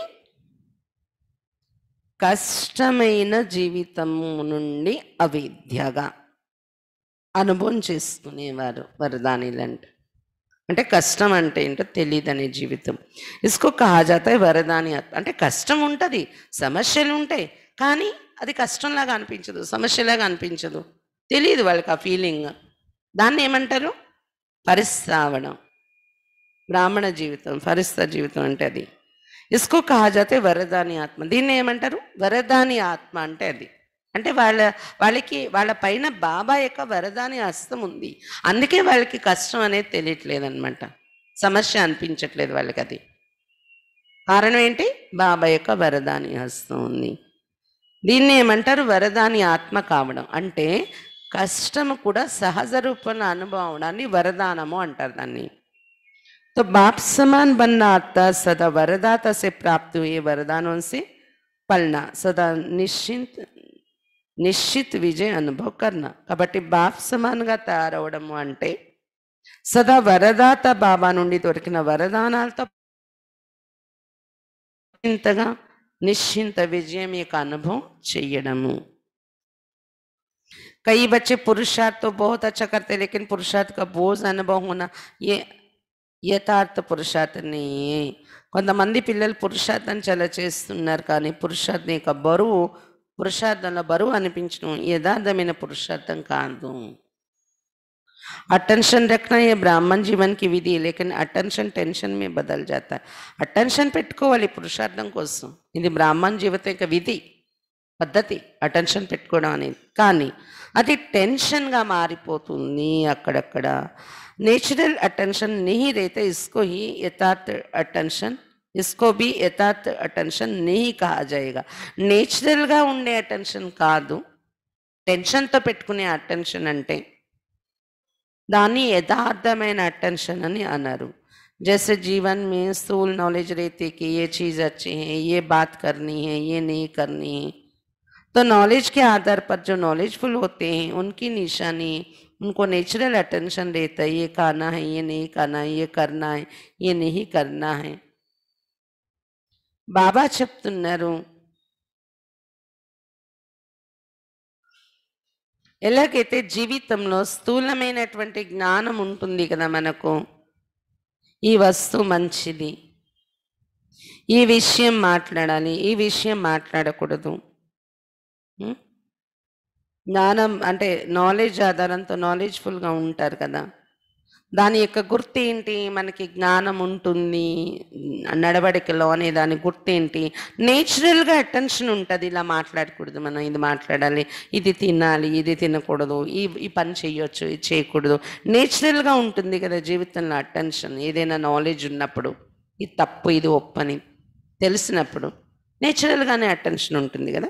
కష్టమైన జీవితము నుండి అవిద్యగా అనుభవం చేసుకునేవారు వరదానిలంటే అంటే కష్టం అంటే ఏంటో తెలియదు అనే జీవితం ఇసుకో కాజాత వరదాని అంటే కష్టం ఉంటుంది సమస్యలు ఉంటాయి కానీ అది కష్టంలాగా అనిపించదు సమస్యలాగా అనిపించదు తెలియదు వాళ్ళకి ఆ ఫీలింగ్ దాన్ని ఏమంటారు పరిస్రావణం బ్రాహ్మణ జీవితం పరిస్థ జీవితం అంటే అది ఇసుకో కాజాతే వరదాని ఆత్మ దీన్ని ఏమంటారు వరదాని ఆత్మ అంటే అది అంటే వాళ్ళ వాళ్ళకి వాళ్ళ పైన బాబా యొక్క వరదాని హస్తం ఉంది అందుకే వాళ్ళకి కష్టం అనేది తెలియట్లేదనమాట సమస్య అనిపించట్లేదు వాళ్ళకి అది కారణం ఏంటి బాబా యొక్క వరదాని హస్తం ఉంది దీన్ని ఏమంటారు వరదాని ఆత్మ కావడం అంటే కష్టము కూడా సహజ రూపంలో అనుభవడాన్ని వరదానము అంటారు దాన్ని తో బాప్ సమాన్ बनना आता सदा वरदाता से प्राप्त हुए वरदानों से पलना నిశ్చిత్ అనుభవ్ కర్ణ కాబట్టి బాప్ సమానంగా తయారవడము అంటే సదా వరదాత బాబా నుండి దొరికిన వరదానాలతో ఇంతగా నిశ్చింత విజయం యొక్క అనుభవం చెయ్యడము కయ్యి బచ్చే पुरुषार्थ బోత बहुत अच्छा करते బోజ్ అనుభవం ఉన్న का యథార్థ పురుషార్థని కొంతమంది పిల్లలు పురుషార్థం చాలా చేస్తున్నారు కానీ పురుషార్థం యొక్క బరువు పురుషార్థంలో బరువు అనిపించడం యథార్థమైన పురుషార్థం కాదు अटेंशन रखना यह ब्राह्मण जीवन की विधि है लेकिन अटेंशन टेंशन में बदल जाता है अटेंशन పెట్టుకోవాలి పురుషార్థం కోసం ఇది బ్రాహ్మణ జీవితం యొక్క విధి పద్ధతి అటెన్షన్ పెట్టుకోవడం అనేది కానీ అది టెన్షన్గా మారిపోతుంది అక్కడక్కడ నేచురల్ అటెన్షన్ నీ రైతే ఇస్కో హీ యథార్థ అటెన్షన్ इसको भी यथार्थ अटेंशन नहीं कहा जाएगा నేచురల్గా उड़े अटेंशन का टेंशन तो पेकने अटेंशन अंटे दाने यथार्थम अटेंशन अनर जैसे जीवन में स्थूल नॉलेज रहती कि ये चीज़ अच्छी है ये बात करनी है ये नहीं करनी है तो नॉलेज के आधार पर जो नॉलेजफुल होते हैं उनकी निशानी उनको नेचुरल अटेंशन रहता है ये खाना है ये नहीं खाना है ये करना है ये नहीं करना है బాబా చెప్తున్నారు ఎలాగైతే జీవితంలో స్థూలమైనటువంటి జ్ఞానం ఉంటుంది కదా మనకు ఈ వస్తువు మంచిది ఈ విషయం మాట్లాడాలి ఈ విషయం మాట్లాడకూడదు జ్ఞానం అంటే నాలెడ్జ్ ఆధారంతో నాలెడ్జ్ఫుల్గా ఉంటారు కదా దాని యొక్క గుర్తు ఏంటి మనకి జ్ఞానం ఉంటుంది నడవడికలో అనే దాని గుర్తు ఏంటి నేచురల్గా అటెన్షన్ ఉంటుంది ఇలా మాట్లాడకూడదు మనం ఇది మాట్లాడాలి ఇది తినాలి ఇది తినకూడదు ఈ ఈ పని చేయొచ్చు ఇది చేయకూడదు నేచురల్గా ఉంటుంది కదా జీవితంలో అటెన్షన్ ఏదైనా నాలెడ్జ్ ఉన్నప్పుడు ఇది తప్పు ఇది ఒప్పని తెలిసినప్పుడు నేచురల్గానే అటెన్షన్ ఉంటుంది కదా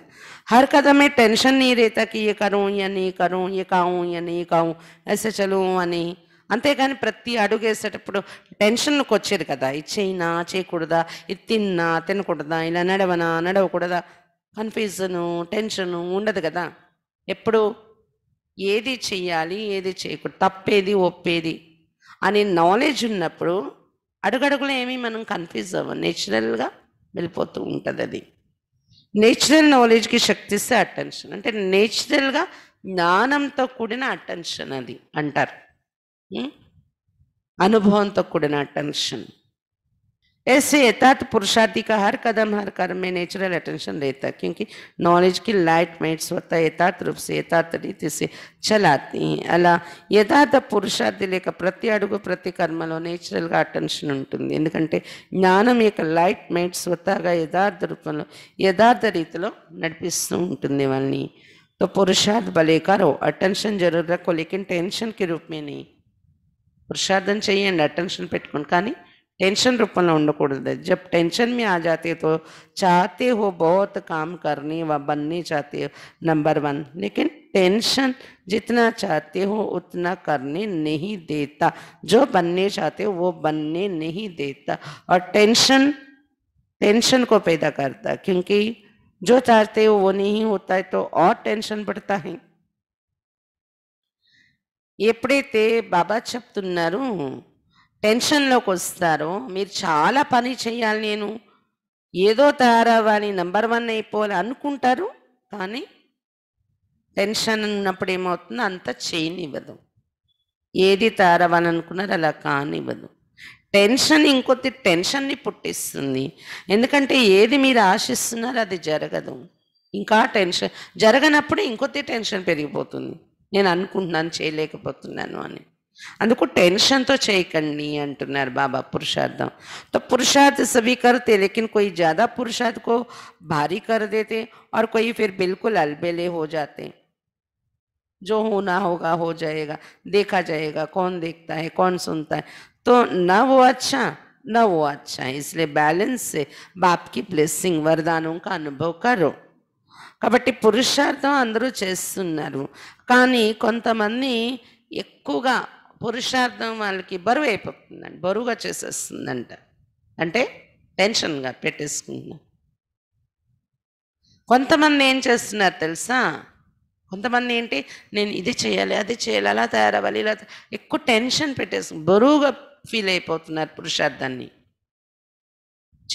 హర్ కథమే టెన్షన్ నీ రేతకి ఏ కరువు ये కరువు या కావు करूं ये खाऊं या అంతేగాని ప్రతి అడుగు వేసేటప్పుడు టెన్షన్లకు వచ్చేది కదా ఇది చేయినా చేయకూడదా ఇది తిన్నా తినకూడదా ఇలా నడవనా నడవకూడదా కన్ఫ్యూజను టెన్షను ఉండదు కదా ఎప్పుడు ఏది చెయ్యాలి ఏది చేయకూడదు తప్పేది ఒప్పేది అనే నాలెడ్జ్ ఉన్నప్పుడు అడుగడుగులో ఏమీ మనం కన్ఫ్యూజ్ అవ్వం నేచురల్గా వెళ్ళిపోతూ ఉంటుంది అది నేచురల్ నాలెడ్జ్కి శక్తిస్తే అటెన్షన్ అంటే నేచురల్గా జ్ఞానంతో కూడిన అటెన్షన్ అది అంటారు అనుభవంతో కూడిన అటెన్షన్ ఎస్ఏ యథాత్ పురుషార్థిక హర్ కదం హర్ కర్మే నేచురల్ అటెన్షన్ లేతా క్యూకి నాలెడ్జ్కి లైట్ మైట్స్ వత యథాత్ రూప్స్ యథాతడి తీసి చలాతి అలా యథార్థ పురుషార్థి లేక ప్రతి అడుగు ప్రతి కర్మలో నేచురల్గా అటెన్షన్ ఉంటుంది ఎందుకంటే జ్ఞానం యొక్క లైట్ మైట్స్ వత్తగా యథార్థ రూపంలో యథార్థ రీతిలో నడిపిస్తూ ఉంటుంది వాళ్ళని తో పురుషార్థ బలే కరో అటెన్షన్ జరుగుతా కొలికి టెన్షన్కి రూపమేనే పురుషార్థం చేయండి అటెన్షన్ का కానీ टेंशन में उड़कूद जब टेंशन में आ जाते तो चाहते हो बहुत काम करने व बनने चाहते हो नंबर वन लेकिन टेंशन जितना चाहते हो उतना करने नहीं देता जो बनने चाहते हो वो बनने नहीं देता और टेंशन टेंशन को पैदा करता क्योंकि जो चाहते हो वो नहीं होता है तो और टेंशन बढ़ता है ఎప్పుడైతే బాబా చెప్తున్నారు టెన్షన్లోకి వస్తారో మీరు చాలా పని చేయాలి నేను ఏదో తయారవ్వాలి నెంబర్ వన్ అయిపోవాలి అనుకుంటారు కానీ టెన్షన్ ఉన్నప్పుడు ఏమవుతుందో అంత చేయనివ్వదు ఏది అనుకున్నారు అలా కానివ్వదు టెన్షన్ ఇంకొద్ది టెన్షన్ని పుట్టిస్తుంది ఎందుకంటే ఏది మీరు ఆశిస్తున్నారో అది జరగదు ఇంకా టెన్షన్ జరగనప్పుడు ఇంకొద్ది టెన్షన్ పెరిగిపోతుంది నేను అనుకుంటున్నాను अंदको అని तो టెన్షన్తో చేయకండి అంటున్నారు బాబా तो पुरुषार्थ सभी करते लेकिन कोई ज़्यादा पुरुषार्थ को भारी कर देते और कोई फिर बिल्कुल अलबेले हो जाते जो होना होगा हो जाएगा देखा जाएगा कौन देखता है कौन सुनता है तो ना वो अच्छा ना वो अच्छा है इसलिए बैलेंस से बाप की ब्लेसिंग वरदानों का अनुभव करो కాబట్టి పురుషార్థం అందరూ చేస్తున్నారు కానీ కొంతమంది ఎక్కువగా పురుషార్థం వాళ్ళకి బరువు అయిపోతుందండి బరువుగా చేసేస్తుందంట అంటే టెన్షన్గా పెట్టేసుకుంటున్నా కొంతమంది ఏం చేస్తున్నారు తెలుసా కొంతమంది ఏంటి నేను ఇది చేయాలి అది చేయాలి అలా తయారవ్వాలి ఇలా ఎక్కువ టెన్షన్ పెట్టేసు బరువుగా ఫీల్ అయిపోతున్నారు పురుషార్థాన్ని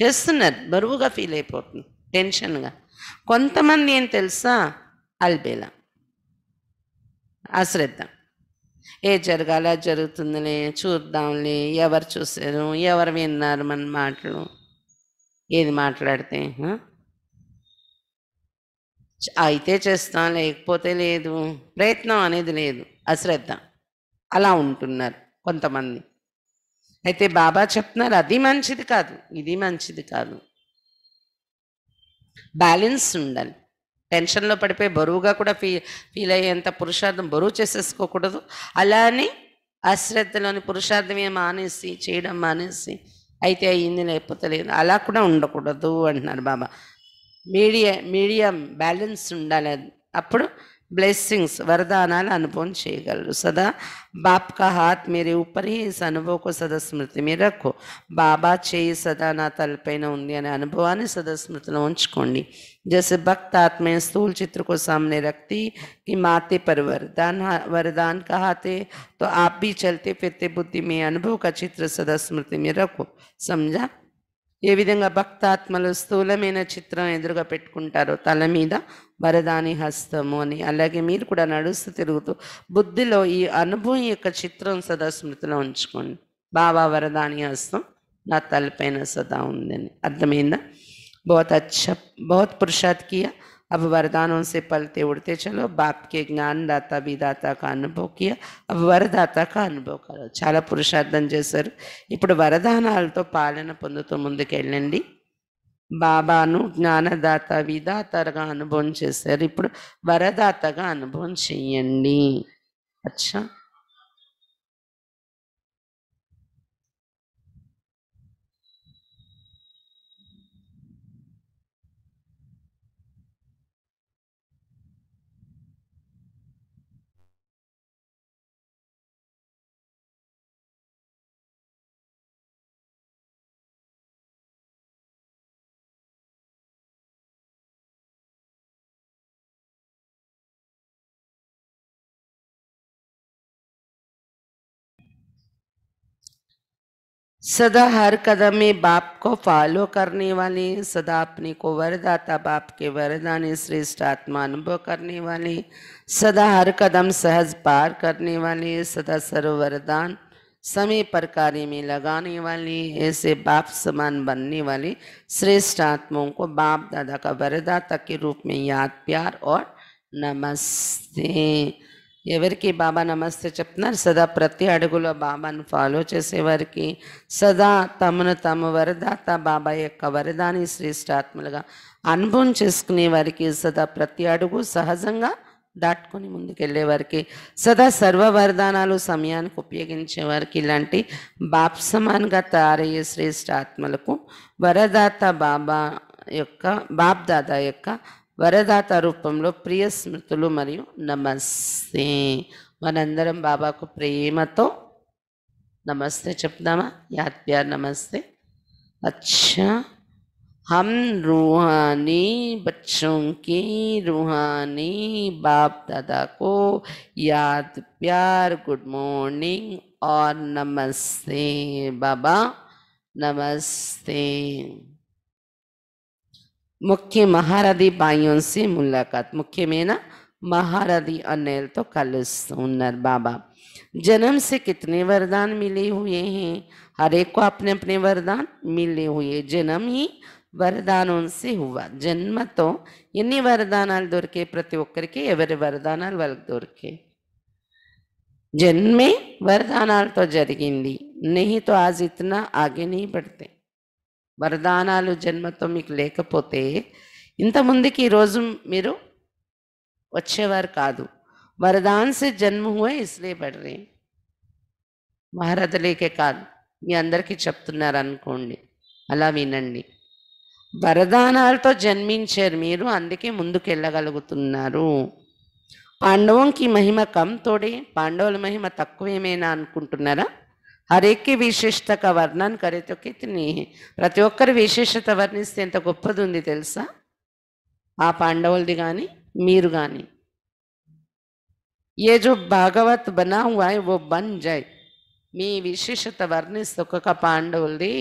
చేస్తున్నారు బరువుగా ఫీల్ అయిపోతుంది టెన్షన్గా కొంతమంది ఏం తెలుసా అల్బేలా అశ్రద్ధ ఏ జరగాల జరుగుతుందిలే చూద్దాంలే ఎవరు చూశారు ఎవరు విన్నారు మన మాటలు ఏది మాట్లాడితే అయితే చేస్తాం లేకపోతే లేదు ప్రయత్నం అనేది లేదు అశ్రద్ధ అలా ఉంటున్నారు కొంతమంది అయితే బాబా చెప్తున్నారు అది మంచిది కాదు ఇది మంచిది కాదు బ్యాలెన్స్ ఉండాలి టెన్షన్లో పడిపోయి బరువుగా కూడా ఫీ ఫీల్ అయ్యేంత పురుషార్థం బరువు చేసేసుకోకూడదు అలానే అశ్రద్ధలోని పురుషార్థం ఏం మానేసి చేయడం మానేసి అయితే అయ్యింది లేకపోతే లేదు అలా కూడా ఉండకూడదు అంటున్నారు బాబా మీడియా మీడియం బ్యాలెన్స్ ఉండాలి అప్పుడు ब्लेसिंग्स वरदानाल अनुभव चेयल सदा बाप का हाथ मेरे ऊपर ही इस अनुभव को सदा स्मृति में रखो बाबा చేయి सदा నా తలపైన ఉంది అనే అనుభవాన్ని सदा స్మృతిలో ఉంచుకోండి जैसे भक्त आत्माएं स्थूल चित्र को सामने रखती कि माते पर वरदान वरदान कहाते तो आप भी चलते फिरते बुद्धि में अनुभव का चित्र सदा स्मृति में रखो समझा ये विधा భక్తాత్మలు స్థూలమైన చిత్రం ఎదురుగా పెట్టుకుంటారో తల వరదాని హస్తము అని అలాగే మీరు కూడా నడుస్తూ తిరుగుతూ బుద్ధిలో ఈ అనుభవం యొక్క చిత్రం సదా స్మృతిలో ఉంచుకోండి బాబా వరదాని హస్తం నా తలపైన సదా ఉందని అర్థమైందా బహుత్ అచ్చ బహుత్ పురుషాత్కీయ किया వరదానం సే से ఉడితే చలో బాప్కే बाप के జ్ఞానదాత విదాత का अनुभव किया अब वरदाता का अनुभव చాలా పురుషార్థం చేశారు ఇప్పుడు వరదానాలతో పాలన పొందుతూ ముందుకెళ్ళండి బాబాను జ్ఞానదాత విధాతగా అనుభవం చేశారు ఇప్పుడు వరదాతగా అనుభవం చెయ్యండి అచ్చా सदा हर कदम में बाप को फॉलो करने वाले सदा अपने को वरदाता बाप के वरदान श्रेष्ठ आत्मा अनुभव करने वाले सदा हर कदम सहज पार करने वाले सदा सर्व वरदान समय पर कार्य में लगाने वाले ऐसे बाप समान बनने वाले श्रेष्ठ आत्माओं को बाप दादा का वरदाता के रूप में याद प्यार और नमस्ते ఎవరికి బాబా నమస్తే చెప్తున్నారు సదా ప్రతి అడుగులో బాబాను ఫాలో చేసేవారికి సదా తమను తమ వరదాత బాబా యొక్క వరదాని శ్రేష్టాత్మలుగా అనుభవం చేసుకునే వారికి సదా ప్రతి అడుగు సహజంగా దాటుకొని ముందుకెళ్ళే వారికి సదా సర్వ వరదానాలు సమయానికి ఉపయోగించే వారికి ఇలాంటి బాప్సమాన్గా తయారయ్యే శ్రేష్ఠ ఆత్మలకు వరదాత బాబా యొక్క బాబ్దాదా యొక్క వరదాత రూపంలో ప్రియ స్మృతులు మరియు నమస్తే మనందరం బాబాకు ప్రేమతో నమస్తే చెప్దామా యాద్ ప్యార్ నమస్తే అచ్చా हम रूहानी बच्चों की रूहानी बाप दादा को याद प्यार गुड मॉर्निंग और नमस्ते बाबा नमस्ते मुख्य महारदी बाइयों से मुलाकात मुख्य मेना महारदी अनिल तो कल सुनर बाबा जन्म से कितने वरदान मिले हुए हैं हर एक को अपने अपने वरदान मिले हुए जन्म ही वरदानों से हुआ जन्म तो इन वरदान दुर् प्रति के एवर वरदान वर्ग दुर् जन्मे वरदान तो जरिंदी नहीं तो आज इतना आगे नहीं बढ़ते వరదానాలు జన్మతో మీకు లేకపోతే ఇంతముందుకి ఈరోజు మీరు వచ్చేవారు కాదు వరదాన్ సే జన్మ హువే ఇస్లే పడరే మహారథలేకే కాదు మీ అందరికీ చెప్తున్నారు అనుకోండి అలా వినండి వరదానాలతో జన్మించారు మీరు అందుకే ముందుకు వెళ్ళగలుగుతున్నారు పాండవంకి మహిమ కమ్ తోడే పాండవుల మహిమ తక్కువేమైనా అనుకుంటున్నారా हर एक की विशेषता का वर्णन ప్రతి ఒక్కరి విశేషత వర్ణిస్తే ఎంత గొప్పది ఉంది తెలుసా ఆ పాండవులది కానీ మీరు కానీ ఏ జో భాగవత్ బనా హువా ఓ బన్ జై మీ విశేషత వర్ణిస్తే ఒక్కొక్క పాండవులది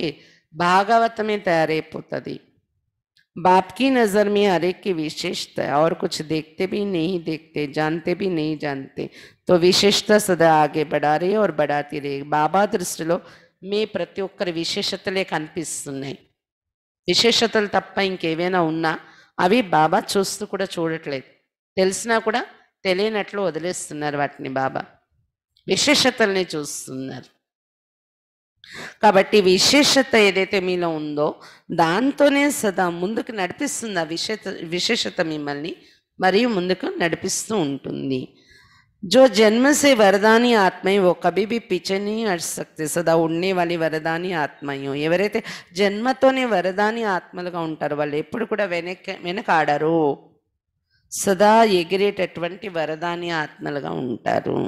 భాగవతమే తయారైపోతుంది బాట్కి నజర్ మి హరే కి విశేషత అవర్ కుచ్ దేక్తే బి నహీ దేక్తే జాన్తే బి నహీ జాన్తే తో విశేషత సదా ఆగే పడా రే అవర్ బడాతే రే బాబా ద్రష్టిలో మే ప్రతిఒక్కర్ విశేషతలే కంపిస్తున్నై విశేషతలు తప్ప ఇంకేవేనా ఉన్న అవి బాబా చూస్తు కూడా చూడట్లేదు తెలుసినా కూడా తెలియనట్లు ఒదిలేస్తున్నారు వాటిని బాబా విశేషతల్ని చూస్తున్నారు కాబట్టి విశేషత ఏదైతే మీలో ఉందో దాంతోనే సదా ముందుకు నడిపిస్తుంది ఆ విశేష విశేషత మిమ్మల్ని మరియు ముందుకు నడిపిస్తూ ఉంటుంది జో జన్మసే వరదాని ఆత్మయ్య ఓ కబీబి పిచని कभी సదా ఉండే వాళ్ళ వరదాని ఆత్మయు ఎవరైతే జన్మతోనే వరదాని ఆత్మలుగా ఉంటారో వాళ్ళు ఎప్పుడు కూడా వెనక వెనకాడరు సదా ఎగిరేటటువంటి వరదాని ఆత్మలుగా ఉంటారు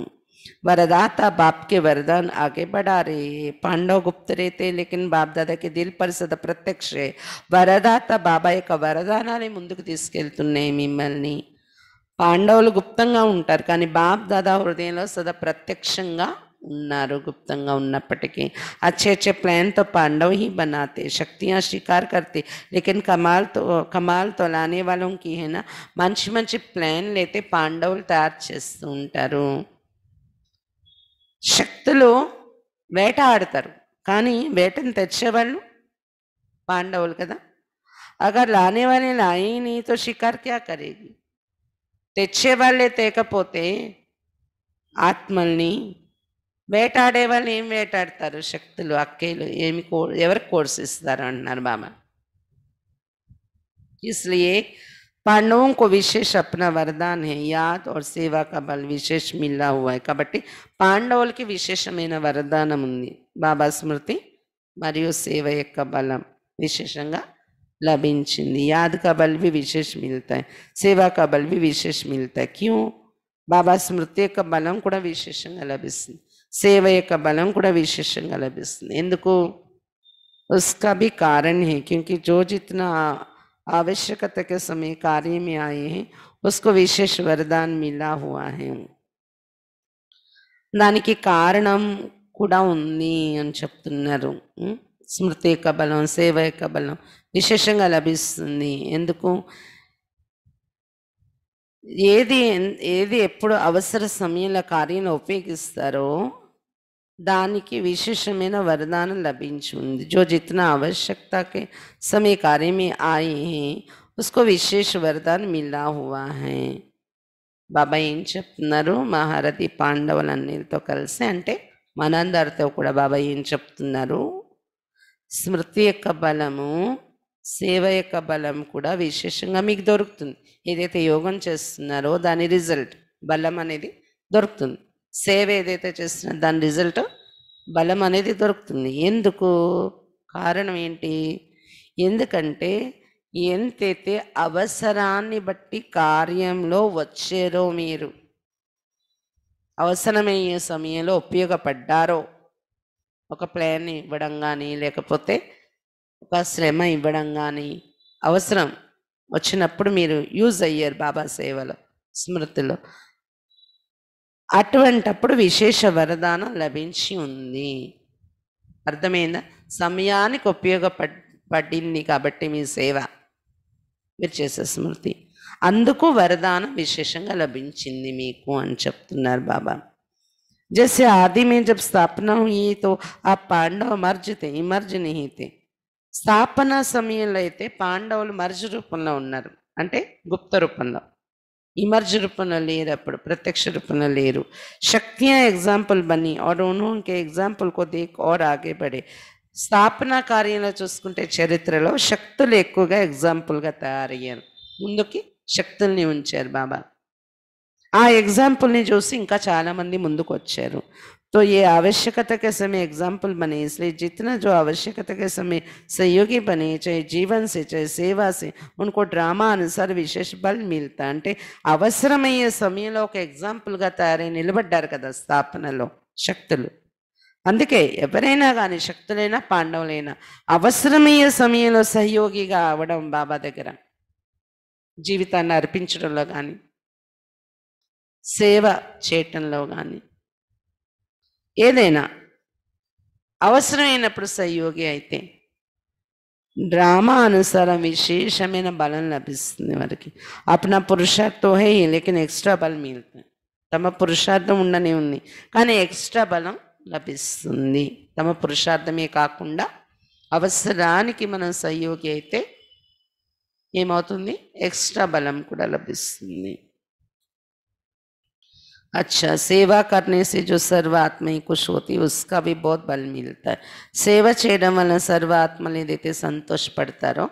वरदाता बाप के वरदान आगे बढ़ा रहे पांडव गुप्त रहते लेकिन बाप दादा के दिल పరిసద ప్రత్యక్షే వరదాత బాబా యొక్క వరదానాన్ని ముందుకు తీసుకెళ్తున్నాయి మిమ్మల్ని పాండవులు గుప్తంగా ఉంటారు కానీ బాబ్ దాదా హృదయంలో సదా ప్రత్యక్షంగా ఉన్నారు గుప్తంగా ఉన్నప్పటికీ అచ్చే అచ్చే ప్లాన్తో పాండవ్ హీ బనాతే శక్తియా స్వీకార్ కర్తే లేకిన్ కమాల్తో కమాల్తో లానే వాళ్ళకి హేనా మంచి మంచి ప్లాన్లు అయితే పాండవులు తయారు చేస్తూ ఉంటారు శక్తులు వేట ఆడతారు కానీ వేటను తెచ్చేవాళ్ళు పాండవులు కదా అగర్ లానే వాలే షికార్ క్యా కరేది తెచ్చేవాళ్ళే తేకపోతే ఆత్మల్ని వేటాడే వాళ్ళు ఏం వేటాడతారు శక్తులు అక్కేలు ఏమి కో ఎవరికి ఇస్తారు అంటున్నారు బాబా ఇస్లియే पांडवों को विशेष अपना वरदान है याद और सेवा का बल विशेष मिला हुआ है काबट्टी पांडव की विशेष मैंने वरदान बाबा स्मृति मरी सेव बल विशेष लभ याद का बल भी विशेष मिलता है सेवा का बल भी विशेष मिलता है क्यों बाबा स्मृति ओक बल विशेष लभ सेव बल विशेष लभ उसका भी कारण है क्योंकि जो जितना आवश्यकता के समय कार्य में आए हैं उसको विशेष वरदान मिला हुआ है దానికి కారణం కూడా ఉంది అని చెప్తున్నారు స్మృతి యొక్క బలం సేవ యొక్క బలం విశేషంగా లభిస్తుంది ఎందుకు ఏది ఏది ఎప్పుడు అవసర సమయంలో కార్యంలో ఉపయోగిస్తారో దానికి విశేషమైన వరదానం లభించింది ఉంది జో आवश्यकता के समय कार्य में आए हैं उसको विशेष वरदान బాబా ఏం చెప్తున్నారు మహారథి పాండవులన్నీతో కలిసి అంటే మనందరితో కూడా బాబా ఏం చెప్తున్నారు స్మృతి యొక్క బలము సేవ యొక్క బలం కూడా విశేషంగా మీకు దొరుకుతుంది ఏదైతే యోగం చేస్తున్నారో దాని రిజల్ట్ బలం అనేది దొరుకుతుంది సేవ ఏదైతే చేస్తున్నా దాని రిజల్ట్ బలం అనేది దొరుకుతుంది ఎందుకు కారణం ఏంటి ఎందుకంటే ఎంతైతే అవసరాన్ని బట్టి కార్యంలో వచ్చారో మీరు అవసరమయ్యే సమయంలో ఉపయోగపడ్డారో ఒక ప్లాన్ ఇవ్వడం కానీ లేకపోతే ఒక శ్రమ ఇవ్వడం కానీ అవసరం వచ్చినప్పుడు మీరు యూజ్ అయ్యారు బాబా సేవలో స్మృతిలో అటువంటప్పుడు విశేష వరదానం లభించి ఉంది అర్థమైందా సమయానికి ఉపయోగపడింది కాబట్టి మీ సేవ మీరు చేసే స్మృతి అందుకు వరదానం విశేషంగా లభించింది మీకు అని చెప్తున్నారు బాబా जैसे ఆది में जब स्थापना हुई పాండవ మర్జితే ఈ మర్జు నిహితే స్థాపన సమయంలో అయితే పాండవులు మర్జు రూపంలో ఉన్నారు అంటే గుప్త రూపంలో ಇಮರ್ಜ್ ರೂಪನಲ್ಲಿ ಇರಪ್ಪಡು ಪ್ರತ್ಯಕ್ಷ ರೂಪನಲ್ಲಿ ಇರು ಶಕ್ತಿಯ ಎಗ್ಜಾಂಪಲ್ ಬನ್ನಿ ಆರ್ ఉన్హోంకే ఎగ్జాంపుల్ కొద్ది దేక్ ఆర్ ఆగే బడే స్థాపన కార్యంలో చూసుకుంటే చరిత్రలో శక్తులు ఎక్కువగా ఎగ్జాంపుల్గా తయారయ్యారు ముందుకి శక్తుల్ని ఉంచారు బాబా ఆ ఎగ్జాంపుల్ని చూసి ఇంకా చాలామంది ముందుకు వచ్చారు तो ये आवश्यकता के समय एग्जाम्पल बने इसलिए जितना जो आवश्यकता के समय सहयोगी बने चाहे జీవన్ సే సేవా సే ఉనుకో డ్రామా అనుసార్ విశేష బల్ మిగతా అంటే అవసరమయ్యే సమయంలో ఒక ఎగ్జాంపుల్గా తయారై నిలబడ్డారు కదా స్థాపనలో శక్తులు అందుకే ఎవరైనా కానీ శక్తులైనా పాండవులైనా అవసరమయ్యే సమయంలో సహయోగిగా అవడం బాబా దగ్గర జీవితాన్ని అర్పించడంలో కానీ సేవ చేయటంలో కానీ ఏదైనా అవసరమైనప్పుడు సహయోగి అయితే డ్రామా అనుసారం విశేషమైన బలం లభిస్తుంది వారికి నా పురుషార్థం హే లేకిన్ ఎక్స్ట్రా బలం మిగులుతుంది తమ పురుషార్థం ఉండనే ఉంది కానీ ఎక్స్ట్రా బలం లభిస్తుంది తమ పురుషార్థమే కాకుండా అవసరానికి మనం సయోగి అయితే ఏమవుతుంది ఎక్స్ట్రా బలం కూడా లభిస్తుంది अच्छा सेवा करने से जो सर्वात्मा कुछ होती है उसका भी बहुत बल మిగతా సేవ చేయడం వలన సర్వాత్మలు ఏదైతే సంతోషపడతారో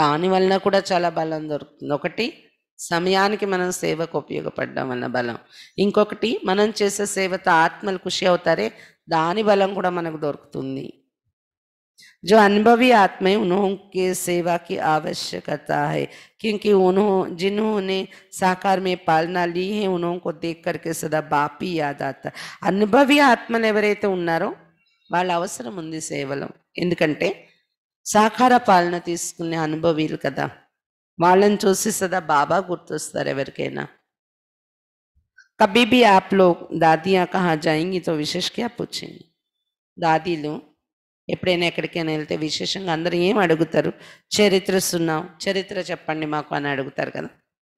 దాని వలన కూడా చాలా బలం దొరుకుతుంది ఒకటి సమయానికి మనం సేవకు ఉపయోగపడడం వలన బలం ఇంకొకటి మనం చేసే సేవతో ఆత్మలు ఖుషి అవుతారే దాని బలం కూడా మనకు దొరుకుతుంది जो अनुभवी आत्मा आत्माएं उन्होंने सेवा की आवश्यकता है क्योंकि उन्हों जिन्होंने साकार में पालना ली है उन्होंने देख करके सदा बाप ही याद आता अनुभवी आत्मलैवरते तो उन्ो वाल अवसर उ सेवल एंकंटे साकार पालन तीसने अभवी कदा वाल चूसी सदा बाबा गुर्तवरकना कभी भी आप लोग दादी कहाँ जाएंगी तो विशेष क्या पूछेंगे दादी लोग ఎప్పుడైనా ఎక్కడికైనా వెళ్తే విశేషంగా అందరూ ఏం అడుగుతారు చరిత్ర సున్నాం చరిత్ర చెప్పండి మాకు అని అడుగుతారు కదా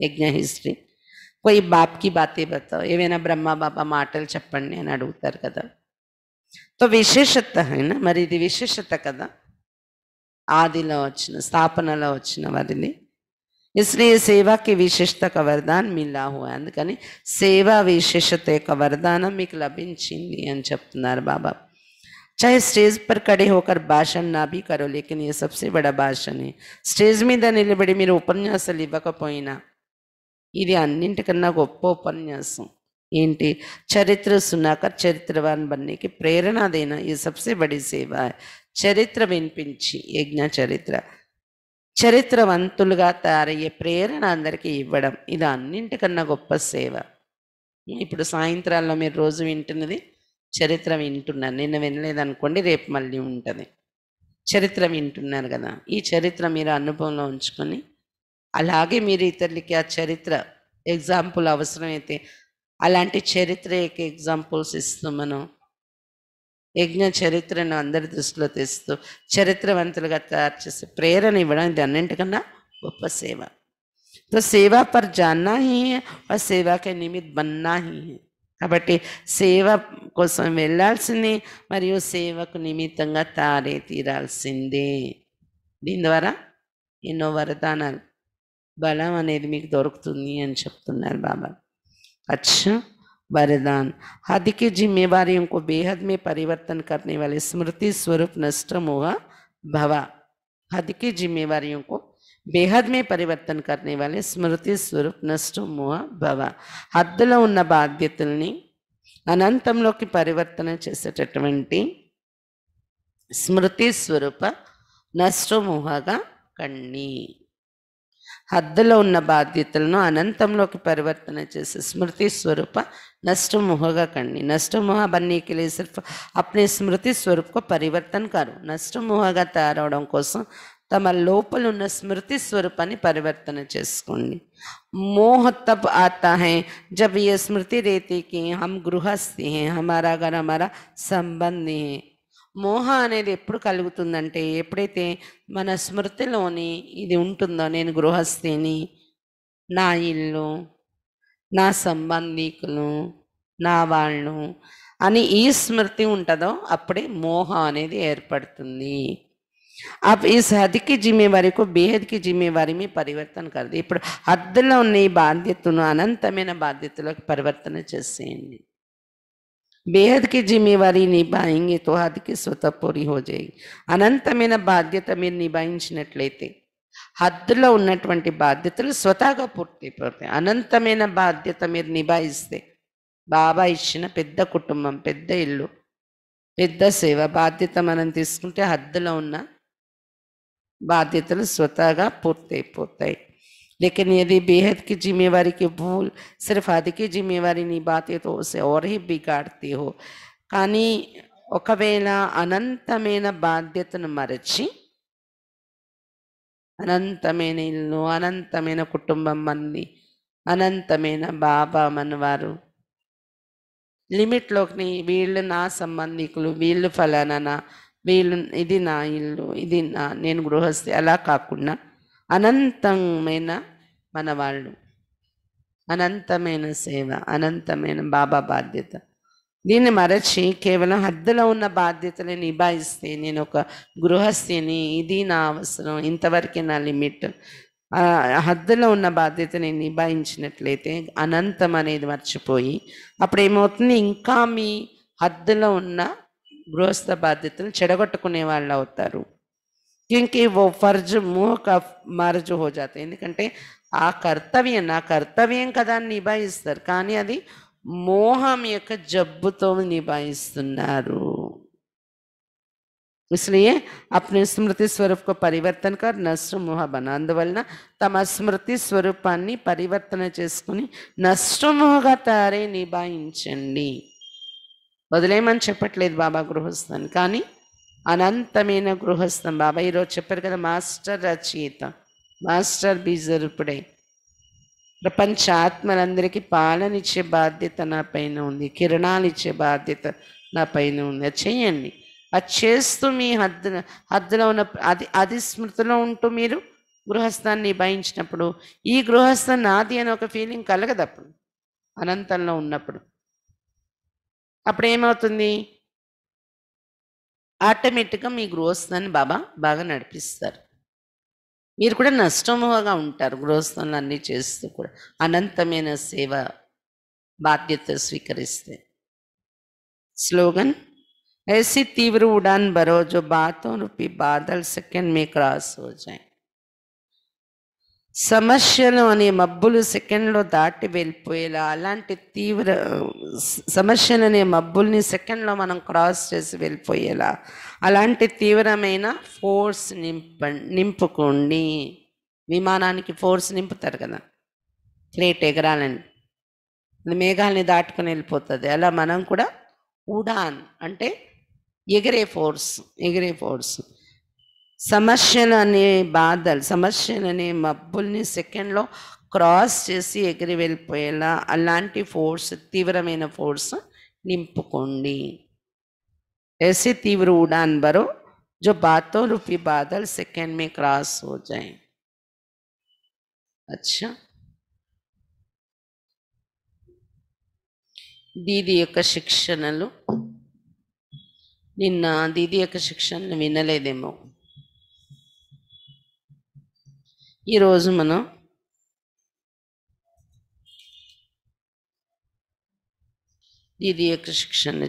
యజ్ఞ హిస్టరీ పోయి బాప్కి బాతే బతావు ఏవైనా బ్రహ్మ బాబా మాటలు చెప్పండి అని అడుగుతారు కదా తో విశేషత అయినా మరి ఇది విశేషత కదా ఆదిలో వచ్చిన స్థాపనలో వచ్చిన వారిని इसलिए सेवा की విశిష్టత का वरदान मिला అందుకని సేవా విశేషత యొక్క వరదానం మీకు లభించింది అని చెప్తున్నారు బాబా चाहे स्टेज पर खड़े होकर भाषण ना भी करो लेकिन ये सबसे बड़ा भाषण है స్టేజ్ మీద నిలబడి మీరు ఉపన్యాసాలు ఇవ్వకపోయినా ఇది అన్నింటికన్నా గొప్ప ఉపన్యాసం ఏంటి చరిత్ర సునాక చరిత్రవాన్ బన్నీకి అదేనా ఈ సబ్సే బడి సేవ చరిత్ర వినిపించి యజ్ఞ చరిత్ర చరిత్రవంతులుగా తయారయ్యే ప్రేరణ అందరికీ ఇవ్వడం ఇది అన్నింటికన్నా గొప్ప సేవ ఇప్పుడు సాయంత్రాల్లో మీరు రోజు వింటున్నది చరిత్ర వింటున్నారు నిన్న వినలేదనుకోండి రేపు మళ్ళీ ఉంటుంది చరిత్ర వింటున్నారు కదా ఈ చరిత్ర మీరు అనుభవంలో ఉంచుకొని అలాగే మీరు ఇతరులకి ఆ చరిత్ర ఎగ్జాంపుల్ అవసరమైతే అలాంటి చరిత్ర యొక్క ఎగ్జాంపుల్స్ ఇస్తూ మనం యజ్ఞ చరిత్రను అందరి దృష్టిలో తెస్తూ చరిత్రవంతులుగా తయారు చేసే ప్రేరణ ఇవ్వడం ఇది అన్నింటికన్నా గొప్ప సేవ సేవా పర్ జాన్నా హీ ही है और सेवा के హీ కాబట్టి సేవ కోసం వెళ్ళాల్సింది మరియు సేవకు నిమిత్తంగా తారే తీరాల్సిందే దీని ద్వారా ఎన్నో వరదానాలు బలం అనేది మీకు దొరుకుతుంది అని చెప్తున్నారు బాబా అచ్చా వరదాన్ అధికి की जिम्मेवारियों को बेहद పరివర్తన परिवर्तन వాళ్ళ స్మృతి స్వరూప్ स्वरूप భవ అధికి भवा हद బేహద్ మే పరివర్తన కర్నే వాళ్ళే స్మృతి స్వరూప్ నష్టం మోహ భవ హద్దులో ఉన్న బాధ్యతల్ని అనంతంలోకి పరివర్తన చేసేటటువంటి స్మృతి స్వరూప నష్టమోహగా కణి హద్దులో ఉన్న బాధ్యతలను అనంతంలోకి పరివర్తన చేసే స్మృతి స్వరూప నష్టమోహగా కణి నష్టమోహ బన్నీ కిలే సర్ఫ్ అప్నే స్మృతి స్వరూపకు పరివర్తన కారు నష్టమోహగా తయారవడం కోసం తమ లోపలున్న స్మృతి స్వరూపాన్ని పరివర్తన చేసుకోండి మోహ తప్ ఆతా है జబ్ ఏ స్మృతి रहती कि हम गृहस्थी हैं हमारा घर हमारा మోహ అనేది ఎప్పుడు కలుగుతుందంటే ఎప్పుడైతే మన స్మృతిలోని ఇది ఉంటుందో నేను గృహస్థిని నా ఇల్లు నా సంబంధికులు నా వాళ్ళు అని ఈ స్మృతి ఉంటుందో అప్పుడే మోహ అనేది ఏర్పడుతుంది అప్ ఈ హద్కి की బేహద్కి को बेहद की जिम्मेवारी ఇప్పుడు హద్దులో ఉన్న ఈ బాధ్యతను అనంతమైన బాధ్యతలోకి పరివర్తన చేసేయండి బేహద్కి की जिम्मेवारी హద్కి స్వతపూరి हद అనంతమైన బాధ్యత మీరు నిభాయించినట్లయితే హద్దులో ఉన్నటువంటి బాధ్యతలు స్వతహాగా పూర్తయిపోతాయి అనంతమైన బాధ్యత మీరు నిభాయిస్తే బాబా ఇచ్చిన పెద్ద కుటుంబం పెద్ద ఇల్లు పెద్ద సేవ బాధ్యత మనం తీసుకుంటే హద్దులో ఉన్న बाध्यता स्वतः का पोते पोते लेकिन यदि बेहद की जिम्मेवारी की भूल सिर्फ आदि की जिम्मेवारी निभाते तो उसे और ही बिगाड़ती हो कानी ओखवेना अनंतमेन मरची अनंतमेन इनो अनंतमेन कुटुंब मंदी अनंतमेन बाबा मनवर लिमिट लोकनी वील ना संबंधी वील फलाना వీళ్ళు ఇది నా ఇల్లు ఇది నా నేను గృహస్థి అలా కాకుండా అనంతమైన మన వాళ్ళు అనంతమైన సేవ అనంతమైన బాబా బాధ్యత దీన్ని మరచి కేవలం హద్దులో ఉన్న బాధ్యతని నిభాయిస్తే నేను ఒక గృహస్థిని ఇది నా అవసరం ఇంతవరకే నా లిమిట్ హద్దులో ఉన్న బాధ్యతని నిభాయించినట్లయితే అనంతం అనేది మర్చిపోయి అప్పుడు ఏమవుతుంది ఇంకా మీ హద్దులో ఉన్న గృహస్థ బాధ్యతలు చెడగొట్టుకునే వాళ్ళు అవుతారు ఇంకి ఓ ఫర్జ్ मुंह మార్జు హోజాత ఎందుకంటే ఆ కర్తవ్యం నా కర్తవ్యం కదా అని నిభాయిస్తారు కానీ అది మోహం యొక్క జబ్బుతో నిభాయిస్తున్నారు ఇస్లియే అప్ని స్మృతి స్వరూప్ పరివర్తన परिवर्तन నష్టమోహబన నష్ట మోహ అందువలన తమ స్మృతి స్వరూపాన్ని పరివర్తన చేసుకుని నష్టమోహగా తారే నిభాయించండి వదిలేయమని చెప్పట్లేదు బాబా గృహస్థం కానీ అనంతమైన గృహస్థం బాబా ఈరోజు చెప్పారు కదా మాస్టర్ రచయిత మాస్టర్ బీజరుపుడే ప్రపంచ ఆత్మలందరికీ పాలన ఇచ్చే బాధ్యత నా పైన ఉంది కిరణాలు ఇచ్చే బాధ్యత నా పైన ఉంది అది చేయండి అది చేస్తూ మీ హద్దు హద్దులో ఉన్న అది అది స్మృతిలో ఉంటూ మీరు గృహస్థాన్ని భయించినప్పుడు ఈ గృహస్థం నాది అని ఒక ఫీలింగ్ కలగదు అప్పుడు అనంతంలో ఉన్నప్పుడు అప్పుడు ఏమవుతుంది ఆటోమేటిక్గా మీ గృహస్థాన్ని బాబా బాగా నడిపిస్తారు మీరు కూడా నష్టముగా ఉంటారు గృహస్థానాలు అన్నీ చేస్తూ కూడా అనంతమైన సేవ బాధ్యత స్వీకరిస్తే స్లోగన్ ఐసీ తీవ్ర ఉడాన్ బరోజు బాతో రూపీ బాధల్ సెకండ్ सेकंड క్రాస్ क्रॉस సమస్యలు అనే మబ్బులు సెకండ్లో దాటి వెళ్ళిపోయేలా అలాంటి తీవ్ర సమస్యలు అనే మబ్బుల్ని సెకండ్లో మనం క్రాస్ చేసి వెళ్ళిపోయేలా అలాంటి తీవ్రమైన ఫోర్స్ నింప నింపుకోండి విమానానికి ఫోర్స్ నింపుతారు కదా ప్లేట్ ఎగరాలని మేఘాలని దాటుకొని వెళ్ళిపోతుంది అలా మనం కూడా ఉడాన్ అంటే ఎగిరే ఫోర్స్ ఎగిరే ఫోర్స్ సమస్యలనే బాధలు సమస్యలనే మబ్బుల్ని సెకండ్లో క్రాస్ చేసి ఎగిరి వెళ్ళిపోయేలా అలాంటి ఫోర్స్ తీవ్రమైన ఫోర్స్ నింపుకోండి ఎసి తీవ్ర ఉడాన్ బరు జో బాతో रूपी బాధలు సెకండ్ మే క్రాస్ हो అచ్చా దీది యొక్క శిక్షణలు నిన్న దీది యొక్క శిక్షణలు వినలేదేమో ఈరోజు మనం దీది యొక్క शिक्षण